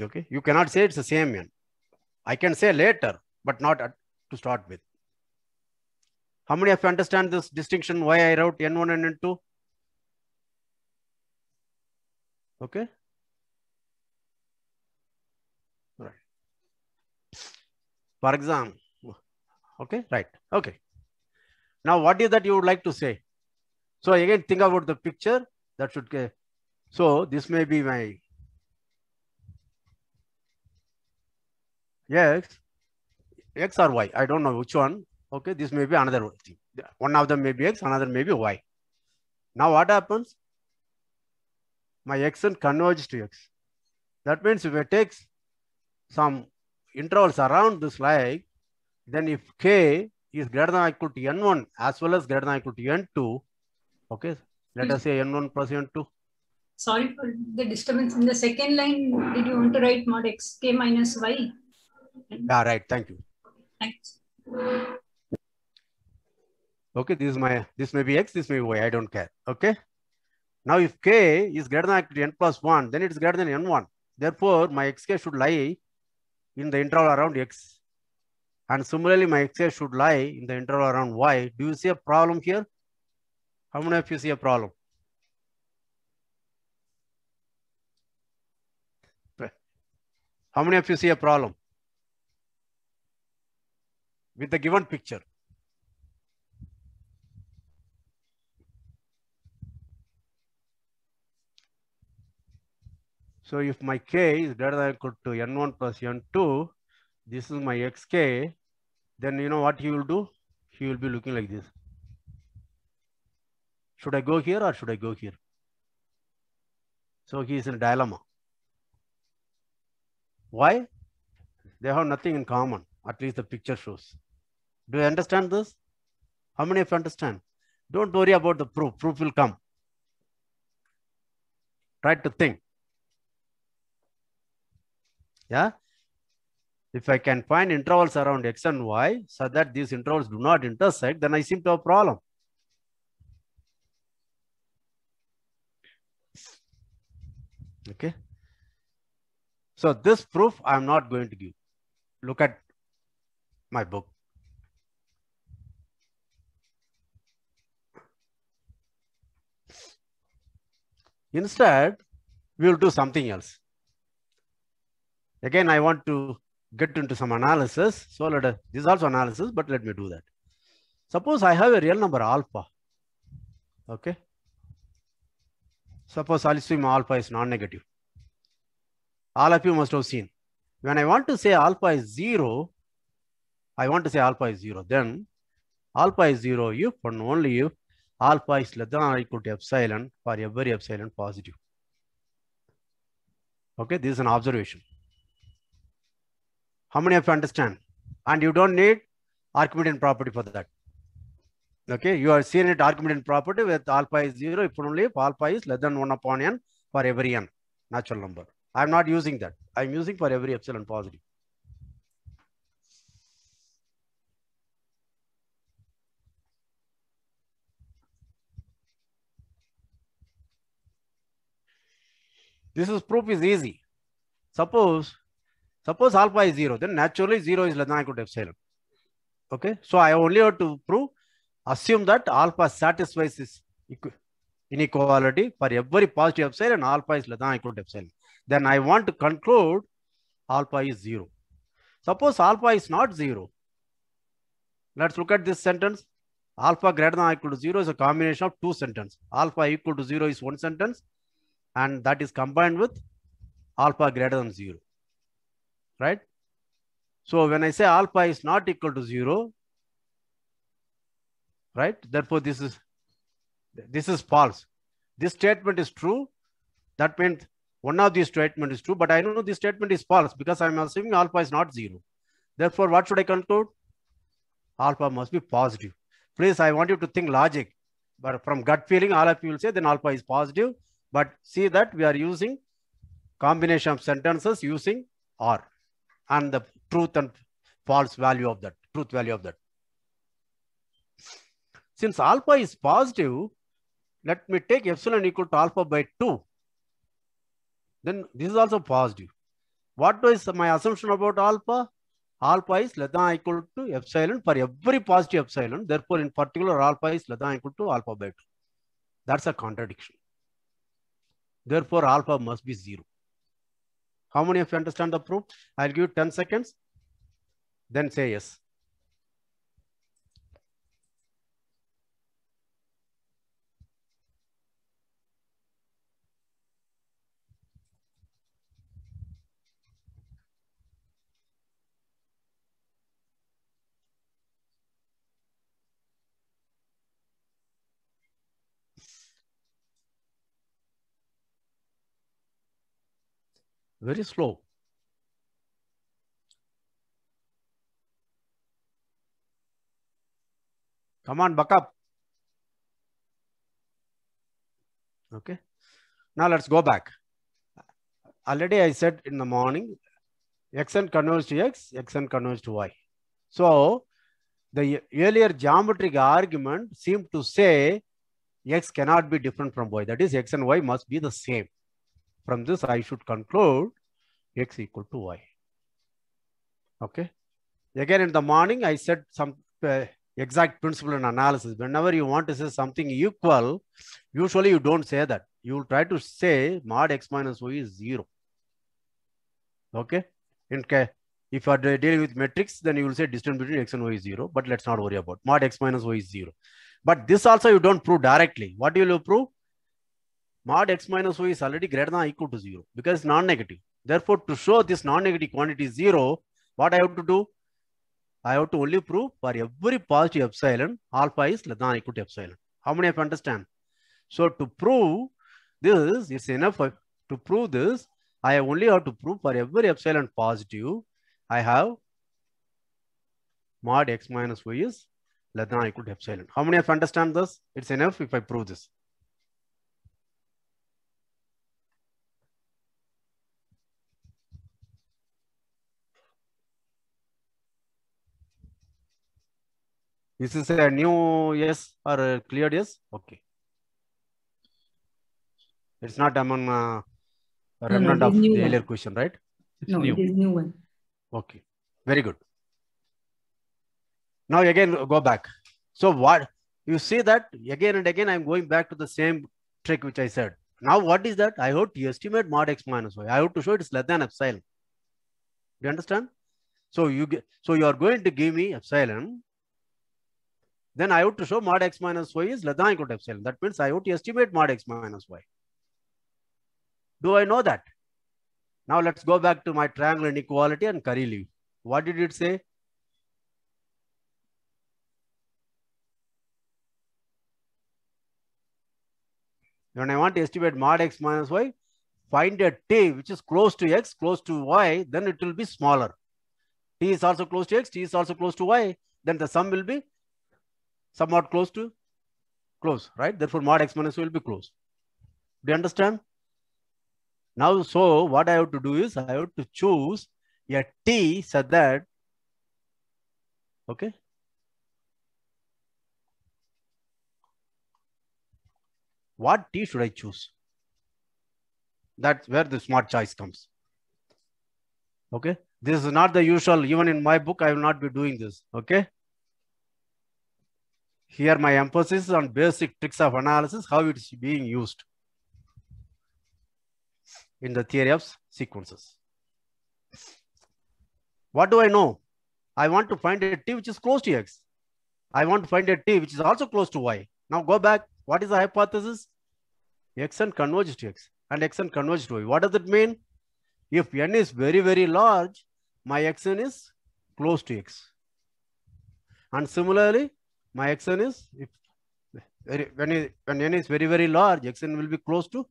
Speaker 1: Okay. You cannot say it's the same n. I can say later, but not at, to start with. How many of you understand this distinction? Why I wrote n1 and n2? Okay. Right. For example, Okay, right. Okay. Now, what is that you would like to say? So again, think about the picture that should get. So this may be my. Yes. X or Y. I don't know which one. Okay. This may be another thing. One of them may be X, another may be Y. Now what happens? My X and converges to X. That means if I take some intervals around this line, then if k is greater than equal to n1 as well as greater than equal to n2, okay, let us say n1 plus n2.
Speaker 2: Sorry for the disturbance. In the second line, did you want to write mod x k minus y?
Speaker 1: Yeah, right. Thank you. Thanks. Okay, this is my, this may be x, this may be y, I don't care. Okay. Now, if k is greater than equal to n plus 1, then it is greater than n1. Therefore, my xk should lie in the interval around x and similarly, my x should lie in the interval around y. Do you see a problem here? How many of you see a problem? How many of you see a problem? With the given picture. So if my k is greater than equal to n1 plus n2, this is my xk then you know what he will do? He will be looking like this. Should I go here or should I go here? So he is in a dilemma. Why? They have nothing in common, at least the picture shows. Do you understand this? How many of you understand? Don't worry about the proof. Proof will come. Try to think. Yeah? If I can find intervals around x and y so that these intervals do not intersect, then I seem to have a problem. Okay. So this proof I'm not going to give. Look at my book. Instead, we will do something else. Again, I want to get into some analysis. So let us, this is also analysis, but let me do that. Suppose I have a real number alpha. Okay. Suppose I assume alpha is non-negative. All of you must have seen. When I want to say alpha is zero, I want to say alpha is zero. Then alpha is zero if and only if alpha is less than or equal to epsilon for every epsilon positive. Okay, this is an observation. How many of you understand? And you don't need Archimedean property for that. Okay, you are seeing it Archimedean property with alpha is zero, if only if alpha is less than one upon n for every n natural number. I'm not using that. I'm using for every epsilon positive. This is proof is easy. Suppose Suppose alpha is 0, then naturally 0 is less than or equal to epsilon. Okay, so I only have to prove, assume that alpha satisfies this inequality for every positive epsilon and alpha is less than or equal to epsilon. Then I want to conclude alpha is 0. Suppose alpha is not 0. Let's look at this sentence. Alpha greater than or equal to 0 is a combination of two sentences. Alpha equal to 0 is one sentence and that is combined with alpha greater than 0 right? So when I say alpha is not equal to zero, right? Therefore, this is this is false. This statement is true. That means one of these statement is true, but I know this statement is false because I'm assuming alpha is not zero. Therefore, what should I conclude? Alpha must be positive. Please, I want you to think logic. But from gut feeling, all of you will say then alpha is positive. But see that we are using combination of sentences using or and the truth and false value of that, truth value of that. Since alpha is positive, let me take epsilon equal to alpha by 2. Then this is also positive. What is my assumption about alpha? Alpha is less than equal to epsilon for every positive epsilon. Therefore, in particular, alpha is less than equal to alpha by 2. That's a contradiction. Therefore, alpha must be 0. How many of you understand the proof? I'll give you 10 seconds. Then say yes. very slow. Come on, buck up. Okay. Now let's go back. Already I said in the morning, xn converges to x, xn converges to y. So the earlier geometric argument seemed to say x cannot be different from y. That is, x and y must be the same. From this, I should conclude x equal to y. Okay. Again, in the morning, I said some uh, exact principle and analysis. Whenever you want to say something equal, usually you don't say that. You will try to say mod x minus y is 0. Okay. In if you are dealing with matrix, then you will say distance between x and y is 0. But let's not worry about mod x minus y is 0. But this also you don't prove directly. What will you prove? mod x minus o is already greater than equal to 0 because non-negative. Therefore, to show this non-negative quantity is 0, what I have to do? I have to only prove for every positive epsilon, alpha is less than equal to epsilon. How many I have understand? So to prove this, it's enough for, to prove this. I only have to prove for every epsilon positive, I have mod x minus y is less than equal to epsilon. How many of understand this? It's enough if I prove this. This is a new yes or a cleared yes? Okay. It's not among a uh, remnant no, no, of the one. earlier question, right? It's no, new. it is new one. Okay. Very good. Now again, go back. So what you see that again and again, I'm going back to the same trick which I said. Now what is that? I have to estimate mod x minus y. I have to show it's less than epsilon. Do you understand? So you get, so you are going to give me epsilon then I have to show mod x minus y is less than equal to epsilon. That means I have to estimate mod x minus y. Do I know that? Now let's go back to my triangle inequality and curry What did it say? When I want to estimate mod x minus y, find a t which is close to x, close to y, then it will be smaller. t is also close to x, t is also close to y, then the sum will be somewhat close to close, right? Therefore, mod x minus will be close. Do you understand? Now, so what I have to do is I have to choose a t so that, okay, what t should I choose? That's where the smart choice comes. Okay. This is not the usual, even in my book, I will not be doing this. Okay. Here my emphasis is on basic tricks of analysis, how it's being used in the theory of sequences. What do I know? I want to find a t which is close to x. I want to find a t which is also close to y. Now go back. What is the hypothesis? xn converges to x and xn converges to y. What does it mean? If n is very, very large, my xn is close to x. And similarly, my xn is if very, when, when n is very, very large, xn will be close to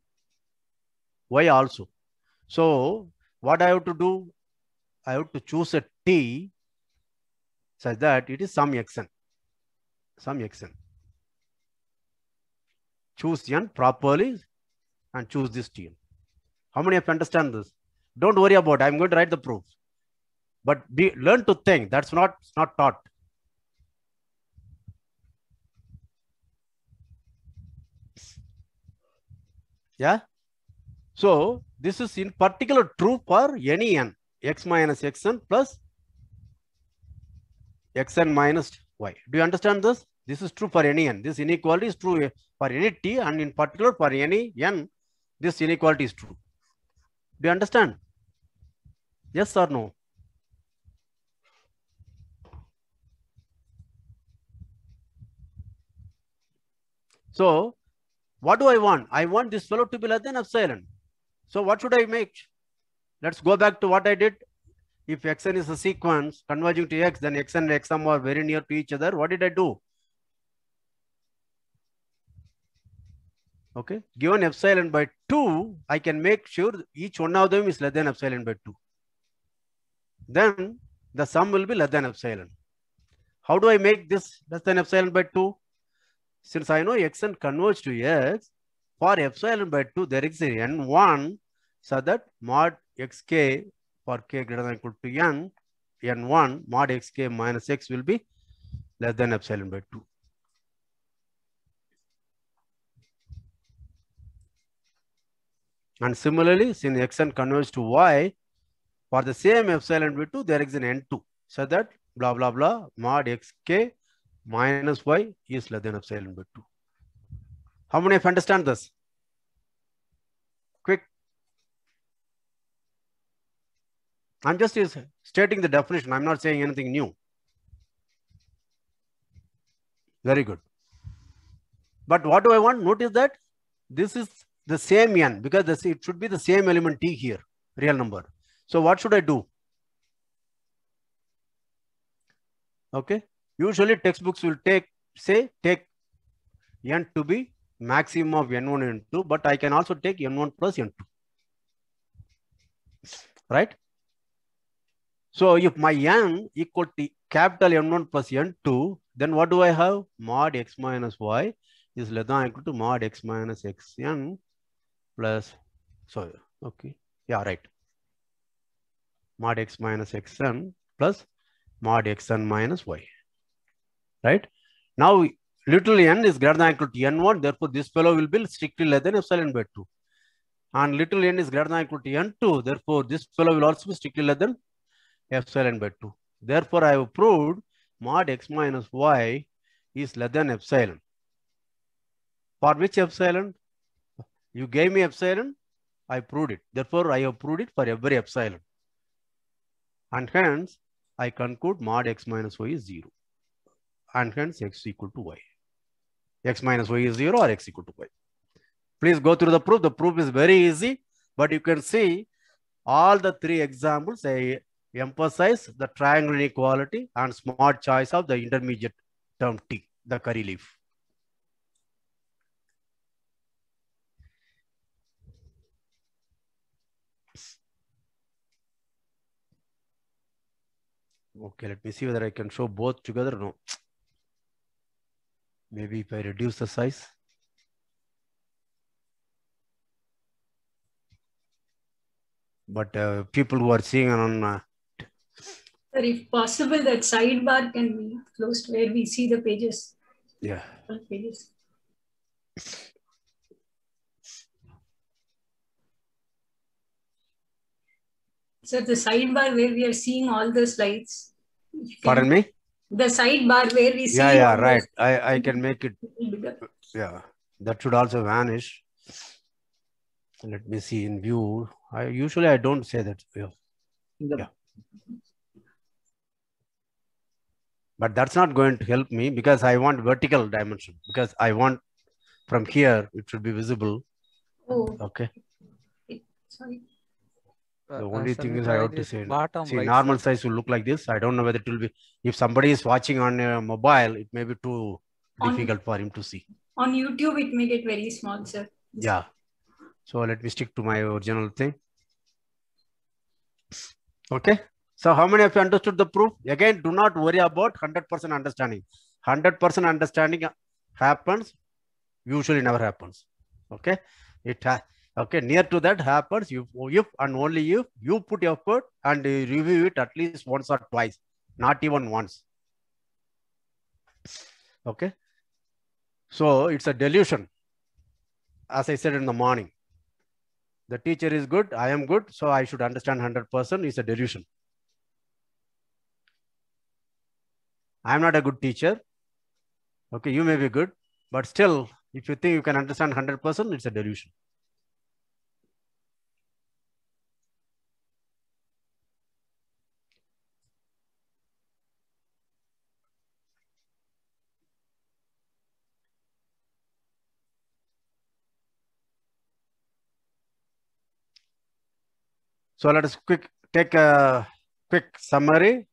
Speaker 1: y also. So what I have to do? I have to choose a t such that it is some xn, some xn. Choose n properly and choose this t. How many have understand this? Don't worry about it. I'm going to write the proof. But be, learn to think. That's not, not taught. Yeah. So this is in particular true for any n, x minus xn plus xn minus y. Do you understand this? This is true for any n. This inequality is true for any t and in particular for any n, this inequality is true. Do you understand? Yes or no? So what do I want? I want this fellow to be less than epsilon. So what should I make? Let's go back to what I did. If xn is a sequence converging to x, then xn and xm are very near to each other. What did I do? Okay, given epsilon by 2, I can make sure each one of them is less than epsilon by 2. Then the sum will be less than epsilon. How do I make this less than epsilon by 2? Since I know xn converges to x, for epsilon by 2, there is a n1, so that mod xk for k greater than equal to n, n1 mod xk minus x will be less than epsilon by 2. And similarly, since xn converges to y, for the same epsilon by 2, there is an n2. So that blah, blah, blah, mod xk minus y is less than epsilon by 2. How many have understand this? Quick. I'm just stating the definition. I'm not saying anything new. Very good. But what do I want? Notice that this is the same n because this, it should be the same element t here, real number. So what should I do? Okay. Usually textbooks will take, say, take n to be maximum of n1, n2, but I can also take n1 plus n2. Right? So if my n equal to capital N1 plus N2, then what do I have? Mod x minus y is less than equal to mod x minus xn plus, so okay, yeah, right. Mod x minus xn plus mod xn minus y right? Now, little n is greater than equal to n1. Therefore, this fellow will be strictly less than epsilon by 2. And little n is greater than equal to n2. Therefore, this fellow will also be strictly less than epsilon by 2. Therefore, I have proved mod x minus y is less than epsilon. For which epsilon? You gave me epsilon. I proved it. Therefore, I have proved it for every epsilon. And hence, I conclude mod x minus y is 0 and hence x equal to y. x minus y is 0 or x equal to y. Please go through the proof. The proof is very easy, but you can see all the three examples I emphasize the triangle inequality and smart choice of the intermediate term t, the curry leaf. Okay, let me see whether I can show both together. No, Maybe if I reduce the size. But uh, people who are seeing on... Uh,
Speaker 2: Sir, if possible, that sidebar can be closed where we see the pages. Yeah. Pages. Sir, the sidebar where we are seeing all the slides. Pardon me? the sidebar where we see. Yeah, yeah, right.
Speaker 1: I, I can make it. Yeah, that should also vanish. Let me see in view. I usually I don't say that. Yeah. yeah. But that's not going to help me because I want vertical dimension because I want from here it should be visible. Oh. Okay.
Speaker 2: Sorry. Uh,
Speaker 1: the uh, only thing is I have to say, see, right normal side. size will look like this. I don't know whether it will be, if somebody is watching on a mobile, it may be too on, difficult for him to see.
Speaker 2: On YouTube, it may get very small, sir.
Speaker 1: Yeah. So let me stick to my original thing. Okay. So how many of you understood the proof? Again, do not worry about 100% understanding. 100% understanding happens, usually never happens. Okay. It has okay near to that happens if, if and only if you put effort and review it at least once or twice not even once okay so it's a delusion as i said in the morning the teacher is good i am good so i should understand 100% is a delusion i am not a good teacher okay you may be good but still if you think you can understand 100% it's a delusion So let us quick take a quick summary.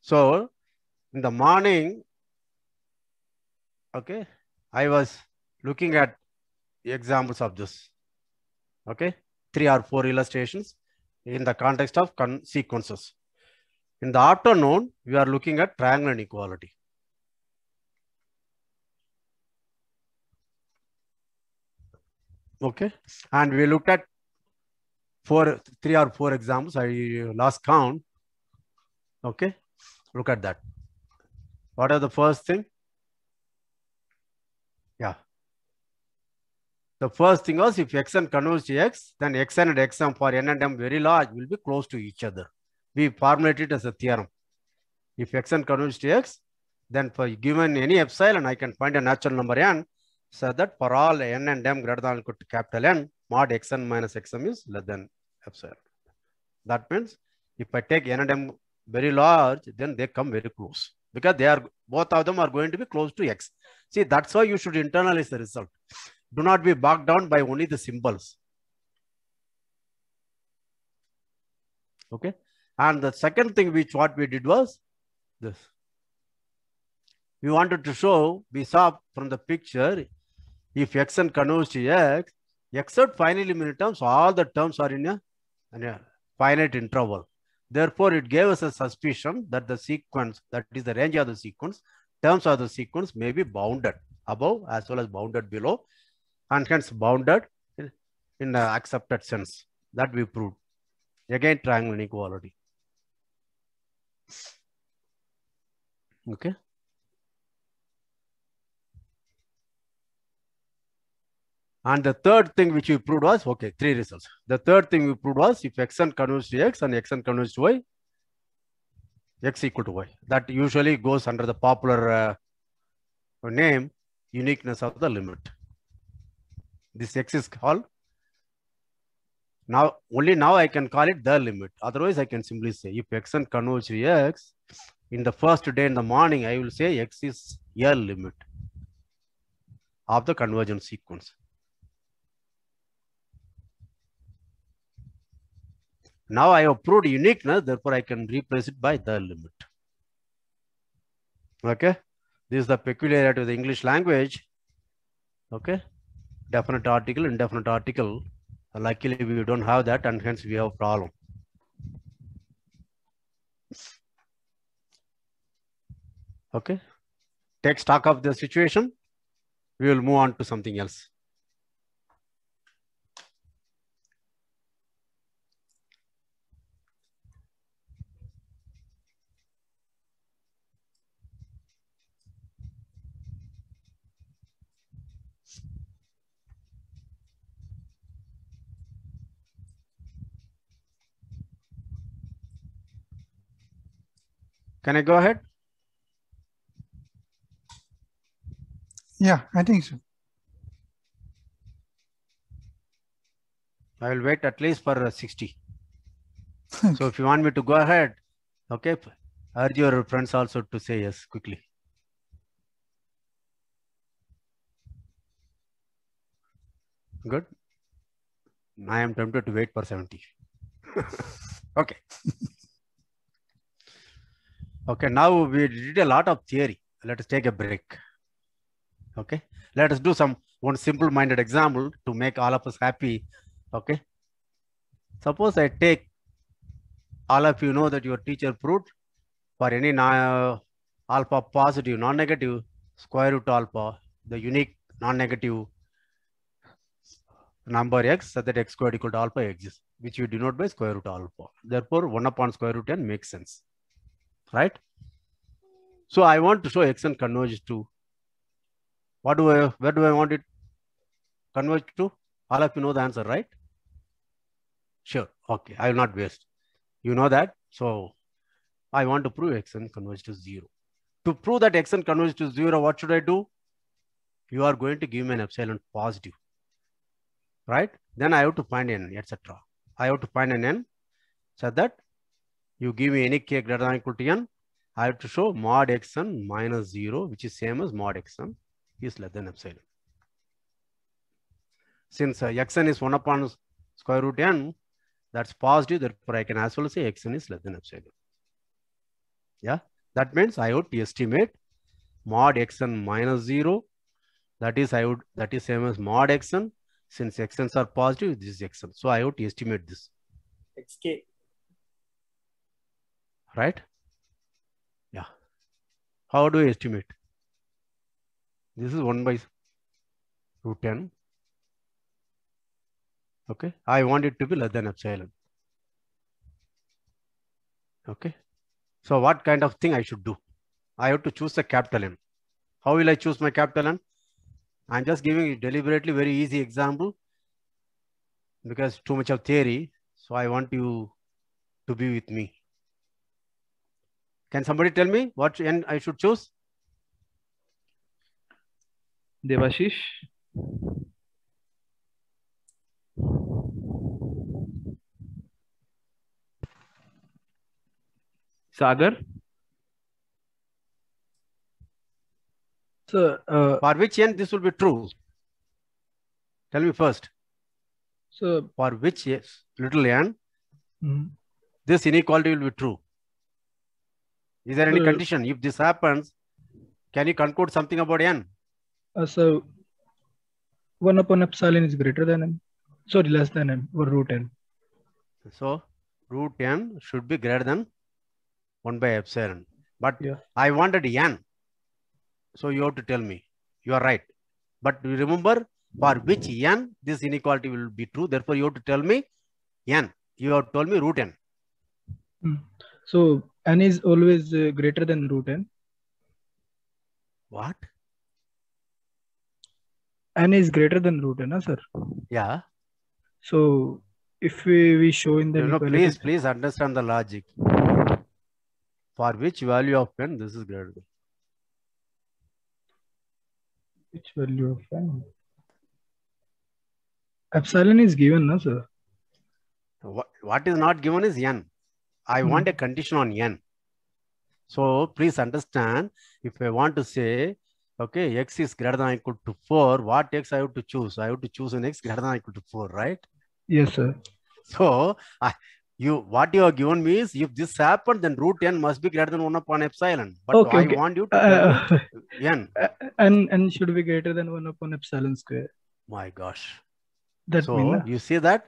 Speaker 1: So in the morning, okay, I was looking at examples of this, okay, three or four illustrations in the context of con sequences. In the afternoon, we are looking at triangle inequality. Okay, and we looked at four, three or four examples. I lost count. Okay, look at that. What are the first thing? Yeah. The first thing was if xn converges to x, then xn and xm for n and m very large will be close to each other. We formulate it as a theorem. If xn converges to x, then for given any epsilon, I can find a natural number n so that for all n and m greater than or equal to capital N, mod xn minus xm is less than observed. That means if I take n and m very large, then they come very close because they are both of them are going to be close to x. See, that's why you should internalize the result. Do not be bogged down by only the symbols. Okay. And the second thing which what we did was this. We wanted to show, we saw from the picture, if x and converges to x, except finally many terms, all the terms are in a a finite interval. Therefore, it gave us a suspicion that the sequence, that is the range of the sequence, terms of the sequence may be bounded above as well as bounded below, and hence bounded in the accepted sense. That we proved. Again, triangle inequality. Okay. And the third thing which we proved was, okay, three results. The third thing we proved was if xn converges to x and xn converges to y, x equal to y. That usually goes under the popular uh, name, uniqueness of the limit. This x is called, now only now I can call it the limit. Otherwise I can simply say if xn converges to x, in the first day in the morning, I will say x is a limit of the convergence sequence. Now I have proved uniqueness, therefore I can replace it by the limit. Okay. This is the peculiarity of the English language. Okay. Definite article, indefinite article. Luckily, we don't have that and hence we have problem. Okay. Take stock of the situation. We will move on to something else. Can I go ahead?
Speaker 2: Yeah, I think so.
Speaker 1: I will wait at least for 60. so if you want me to go ahead, okay, urge your friends also to say yes quickly. Good. I am tempted to wait for 70. okay. Okay, now we did a lot of theory. Let us take a break. Okay, let us do some one simple-minded example to make all of us happy. Okay, suppose I take all of you know that your teacher proved for any alpha positive non-negative square root alpha, the unique non-negative number x so that x squared equal to alpha exists, which you denote by square root alpha. Therefore, 1 upon square root n makes sense right? So I want to show x and converge to. What do I, where do I want it converge to? All of you know the answer, right? Sure, okay, I will not waste. You know that, so I want to prove xn converge to zero. To prove that xn converge to zero, what should I do? You are going to give me an epsilon positive, right? Then I have to find n, etc. I have to find an n so that you give me any k greater than equal to n. I have to show mod xn minus 0, which is same as mod xn is less than epsilon. Since uh, xn is 1 upon square root n, that's positive, therefore I can as well say xn is less than epsilon. Yeah, that means I would estimate mod xn minus 0. That is, I would, that is same as mod xn. Since xn's are positive, this is xn. So I would estimate this. xk right? Yeah. How do you estimate? This is 1 by root 10. Okay. I want it to be less than epsilon. Okay. So what kind of thing I should do? I have to choose the capital M. How will I choose my capital M? I'm just giving you deliberately very easy example because too much of theory. So I want you to be with me. Can somebody tell me what I should choose? Devashish. Sagar. So, uh, for which end this will be true? Tell me first. So, for which yes, little n, mm -hmm. this inequality will be true. Is there any condition? If this happens, can you conclude something about n?
Speaker 2: Uh, so 1 upon epsilon is greater than n. Sorry, less than n or root n.
Speaker 1: So root n should be greater than 1 by epsilon. But yeah. I wanted n. So you have to tell me. You are right. But remember for which n this inequality will be true. Therefore, you have to tell me n. You have told me root n.
Speaker 2: Hmm. So n is always uh, greater than root n. What? n is greater than root n, sir. Yeah. So if we, we show in the no, no, please
Speaker 1: please understand the logic for which value of n this is greater than
Speaker 2: which value of n epsilon is given no sir
Speaker 1: what what is not given is n I mm. want a condition on n. So please understand, if I want to say, okay, x is greater than equal to 4, what x I have to choose? I have to choose an x greater than equal to 4, right? Yes, sir. So I, you what you are given me is if this happened, then root n must be greater than 1 upon epsilon. But okay, I okay. want you to uh, uh n.
Speaker 2: And, uh, and should be greater than 1 upon epsilon square. My gosh. That so mean, you see that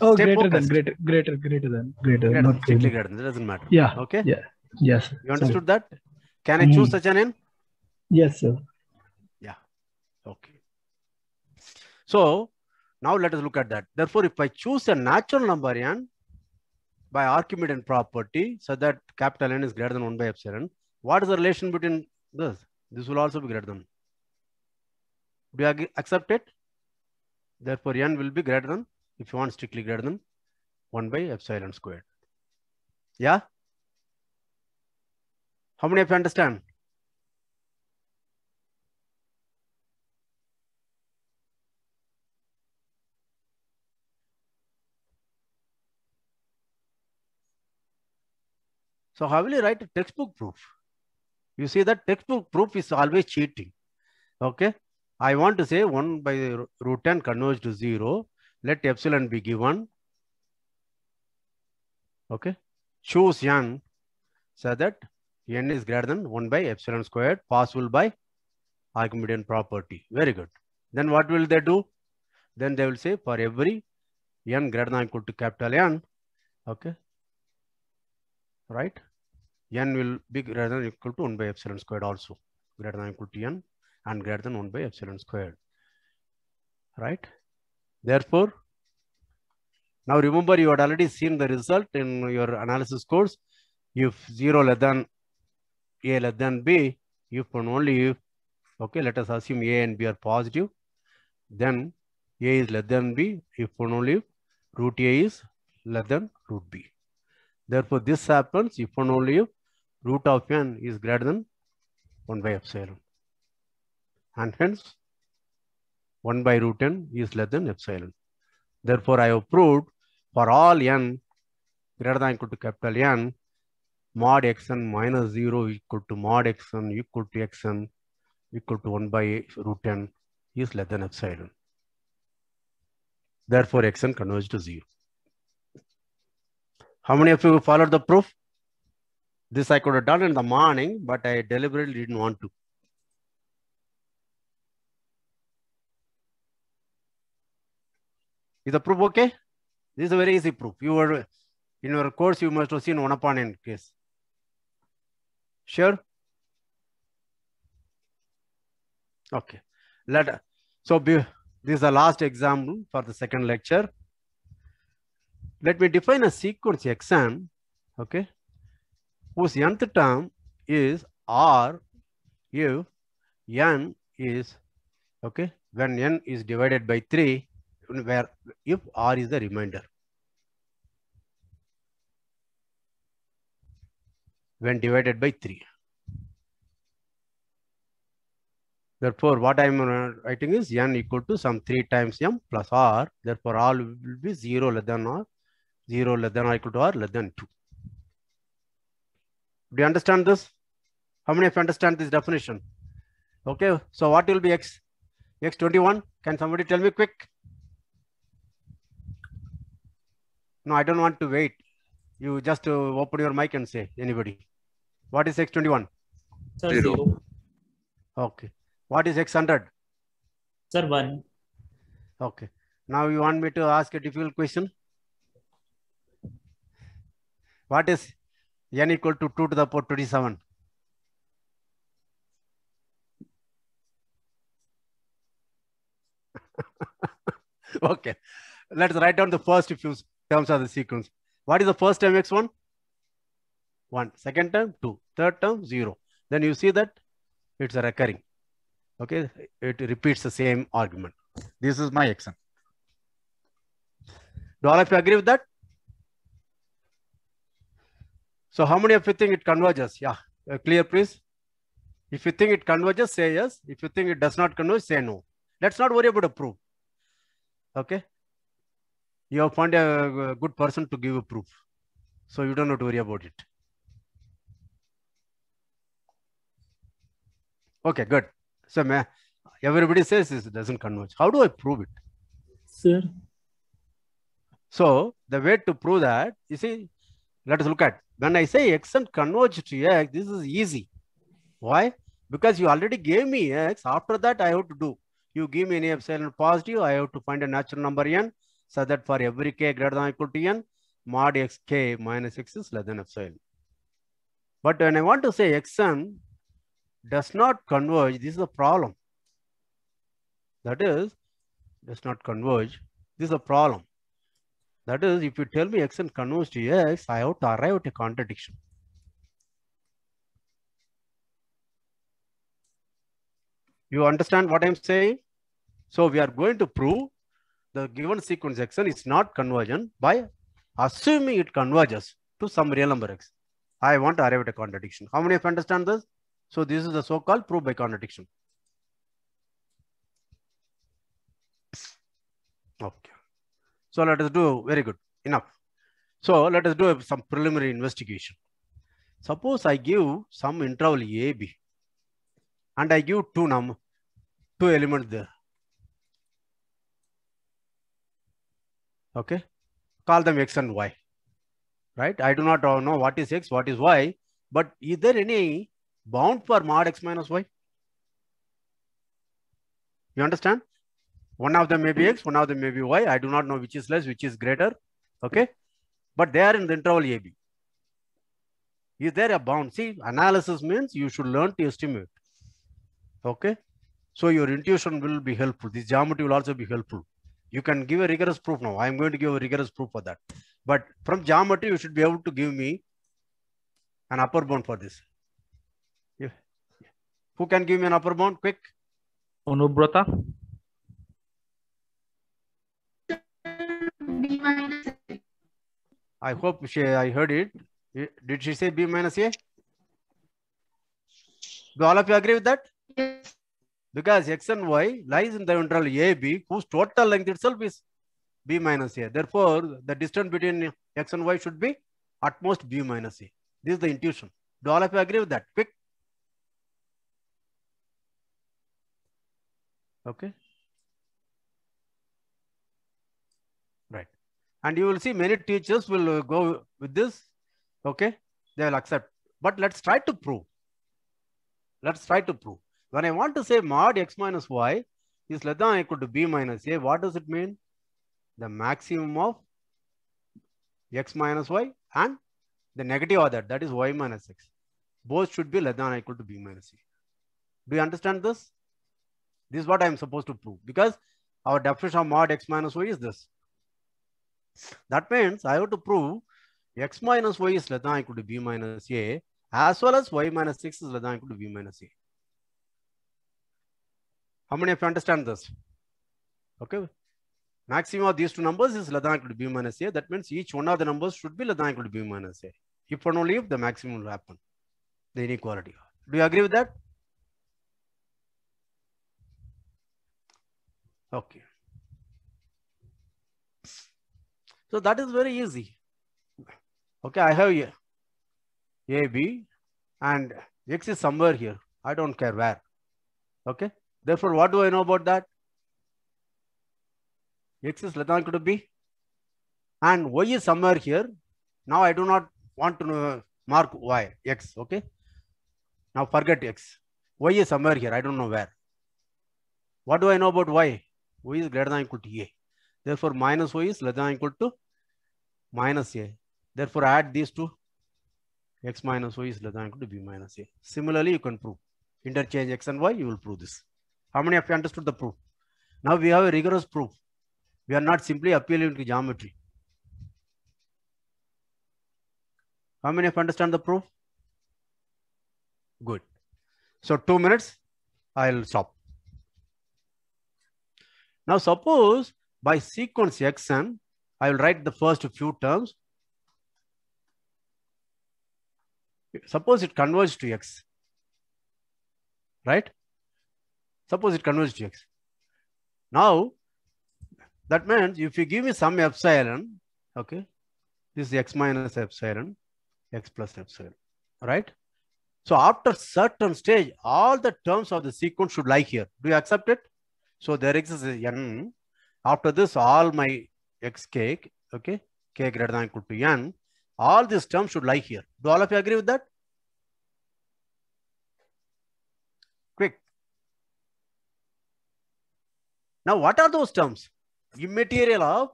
Speaker 2: oh, greater than greater,
Speaker 1: greater, greater than greater. greater not greater. greater than. That doesn't matter. Yeah. Okay. Yeah. Yes. Sir. You understood Sorry. that? Can I choose mm. such an n? Yes, sir. Yeah. Okay. So now let us look at that. Therefore, if I choose a natural number n by Archimedean property, so that capital N is greater than 1 by epsilon, what is the relation between this? This will also be greater than. Do you accept it? Therefore, n will be greater than if you want strictly greater than 1 by epsilon squared. Yeah? How many of you understand? So how will you write a textbook proof? You see that textbook proof is always cheating. Okay. I want to say 1 by root 10 converges to 0 let epsilon be given. Okay, choose n so that n is greater than 1 by epsilon squared possible by Archimedean property. Very good. Then what will they do? Then they will say for every n greater than equal to capital N, okay, right? n will be greater than equal to 1 by epsilon squared also, greater than equal to n and greater than 1 by epsilon squared, right? Therefore, now remember you had already seen the result in your analysis course. If 0 less than A less than B, if and only if, okay, let us assume A and B are positive, then A is less than B, if and only if root A is less than root B. Therefore, this happens if and only if root of n is greater than 1 by epsilon. And hence, 1 by root n is less than epsilon. Therefore, I have proved for all n greater than equal to capital N, mod xn minus 0 equal to mod xn equal to xn equal to 1 by root n is less than epsilon. Therefore, xn converges to 0. How many of you followed the proof? This I could have done in the morning, but I deliberately didn't want to. Is the proof okay? This is a very easy proof. You were in your course, you must have seen one upon n case. Sure? Okay. Let so be, this is the last example for the second lecture. Let me define a sequence xn, okay, whose nth term is r if n is okay when n is divided by 3 where if R is the remainder. When divided by 3. Therefore, what I am writing is n equal to some 3 times m plus r. Therefore, r will be 0 less than r, 0 less than or equal to r less than 2. Do you understand this? How many of you understand this definition? Okay, so what will be x? x21? Can somebody tell me quick? No, I don't want to wait. You just uh, open your mic and say, anybody. What is X21? Sir, zero. zero. Okay. What is X100? Sir, one. Okay. Now you want me to ask a difficult question? What is n equal to 2 to the power 27? okay. Let's write down the first few terms of the sequence. What is the first term x1? 1. Second term, 2. Third term, 0. Then you see that it's a recurring. Okay, it repeats the same argument. This is my xn. Do all of you agree with that? So how many of you think it converges? Yeah, uh, clear please. If you think it converges, say yes. If you think it does not converge, say no. Let's not worry about a proof. Okay you have found a good person to give a proof. So you don't have to worry about it. Okay, good. So man, everybody says this doesn't converge. How do I prove it? Sir. So the way to prove that, you see, let us look at. When I say x and converge to x, this is easy. Why? Because you already gave me x. After that, I have to do. You give me any epsilon positive, I have to find a natural number n so that for every k greater than or equal to n, mod x k minus x is less than epsilon. But when I want to say xn does not converge, this is a problem. That is, does not converge. This is a problem. That is, if you tell me xn converges to x, I have to arrive at a contradiction. You understand what I'm saying? So we are going to prove the given sequence action is not convergent by assuming it converges to some real number X. I want to arrive at a contradiction. How many of you understand this? So this is the so-called proof by contradiction. Okay. So let us do, very good, enough. So let us do some preliminary investigation. Suppose I give some interval AB and I give two num, two elements there. Okay. Call them X and Y. Right. I do not know what is X, what is Y, but is there any bound for mod X minus Y? You understand? One of them may be X, one of them may be Y. I do not know which is less, which is greater. Okay. But they are in the interval AB. Is there a bound? See, analysis means you should learn to estimate. Okay. So your intuition will be helpful. This geometry will also be helpful. You can give a rigorous proof now. I'm going to give a rigorous proof for that. But from geometry, you should be able to give me an upper bound for this. Yeah. Who can give me an upper bound? Quick. Onubrata.
Speaker 2: B minus A.
Speaker 1: I hope she, I heard it. Did she say B minus A? Do all of you agree with that? because x and y lies in the interval AB whose total length itself is b minus a. Therefore, the distance between x and y should be at most b minus a. This is the intuition. Do all of you agree with that? Quick. Okay. Right. And you will see many teachers will uh, go with this. Okay. They will accept. But let's try to prove. Let's try to prove. When I want to say mod x minus y is less than equal to b minus a, what does it mean? The maximum of x minus y and the negative other, that is y minus x. Both should be less than equal to b minus a. Do you understand this? This is what I am supposed to prove because our definition of mod x minus y is this. That means I have to prove x minus y is less than equal to b minus a as well as y minus 6 is less than equal to b minus a. How many of you understand this? Okay. Maximum of these two numbers is less than equal to b minus a. That means each one of the numbers should be less than equal to b minus a. If and only if the maximum will happen, the inequality. Do you agree with that? Okay. So that is very easy. Okay, I have here A, B, and X is somewhere here. I don't care where. Okay. Therefore, what do I know about that? X is less than equal to B. And Y is somewhere here. Now I do not want to uh, mark Y, X, okay? Now forget X. Y is somewhere here. I don't know where. What do I know about Y? Y is greater than equal to A. Therefore, minus Y is less than equal to minus A. Therefore, add these two. X minus Y is less than equal to B minus A. Similarly, you can prove. Interchange X and Y, you will prove this. How many of you understood the proof? Now we have a rigorous proof. We are not simply appealing to geometry. How many of you understand the proof? Good. So two minutes, I'll stop. Now suppose by sequence xn, I will write the first few terms. Suppose it converges to x, right? Suppose it converges to x. Now, that means if you give me some epsilon, okay, this is x minus epsilon, x plus epsilon, right? So after certain stage, all the terms of the sequence should lie here. Do you accept it? So there exists n. After this, all my xk, okay, k greater than equal to n, all these terms should lie here. Do all of you agree with that? Now, what are those terms? Immaterial of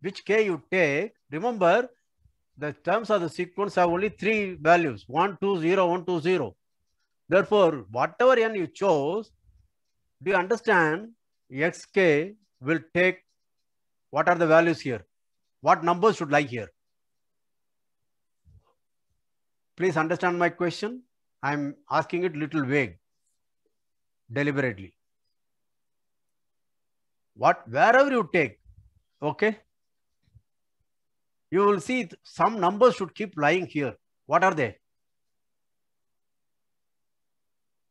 Speaker 1: which K you take. Remember, the terms of the sequence have only three values, 1, 2, 0, 1, 2, 0. Therefore, whatever n you chose, do you understand xk will take what are the values here? What numbers should lie here? Please understand my question. I'm asking it little vague, deliberately what wherever you take, okay, you will see some numbers should keep lying here. What are they?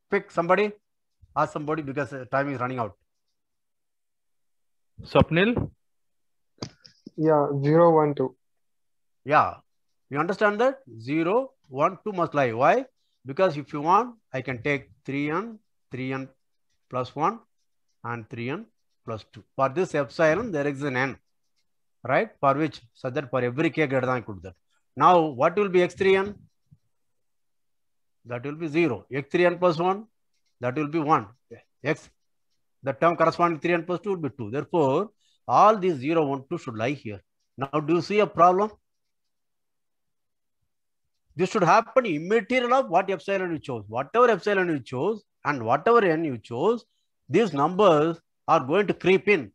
Speaker 1: Pick somebody, ask somebody because uh, time is running out. Sapnil?
Speaker 2: Yeah, zero one two.
Speaker 1: Yeah, you understand that? Zero one two must lie. Why? Because if you want, I can take 3 and 3 and plus 1 and 3 and plus 2. For this epsilon, there is an n, right? For which, so that for every k greater than equal to that. Now, what will be x3n? That will be 0. x3n plus 1, that will be 1. x, the term corresponding 3n plus 2 will be 2. Therefore, all these 0, 1, 2 should lie here. Now, do you see a problem? This should happen immaterial of what epsilon you chose. Whatever epsilon you chose and whatever n you chose, these numbers are going to creep in.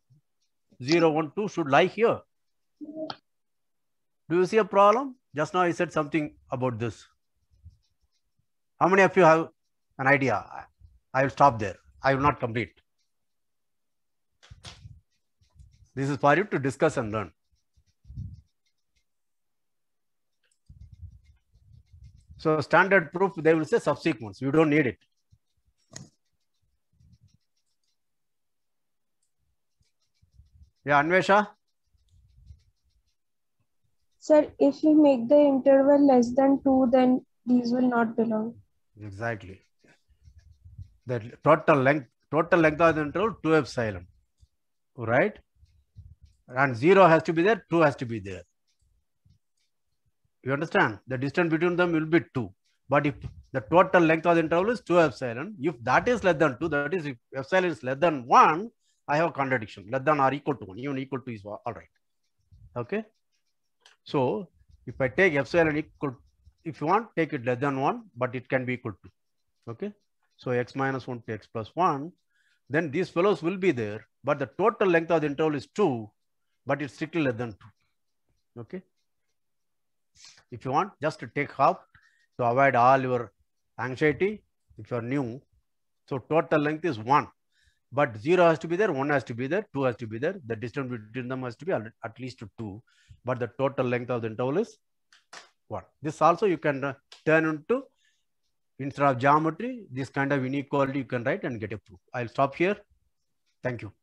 Speaker 1: 0, 1, 2 should lie here. Do you see a problem? Just now I said something about this. How many of you have an idea? I will stop there. I will not complete. This is for you to discuss and learn. So standard proof, they will say subsequence. You don't need it. Yeah, Anvesha?
Speaker 2: Sir, if you make the interval less than 2, then these will not belong.
Speaker 1: Exactly. The total length, total length of the interval, 2 epsilon. Right? And 0 has to be there, 2 has to be there. You understand? The distance between them will be 2. But if the total length of the interval is 2 epsilon, if that is less than 2, that is if epsilon is less than 1, I have a contradiction. Less than or equal to 1. Even equal to is all right. Okay. So if I take epsilon equal, if you want, take it less than 1, but it can be equal to. Okay. So x minus 1 to x plus 1. Then these fellows will be there, but the total length of the interval is 2, but it's strictly less than 2. Okay. If you want, just to take half to avoid all your anxiety if you are new. So total length is 1 but zero has to be there, one has to be there, two has to be there. The distance between them has to be at least two, but the total length of the interval is one. This also you can uh, turn into, instead of geometry, this kind of inequality you can write and get a proof. I'll stop here. Thank you.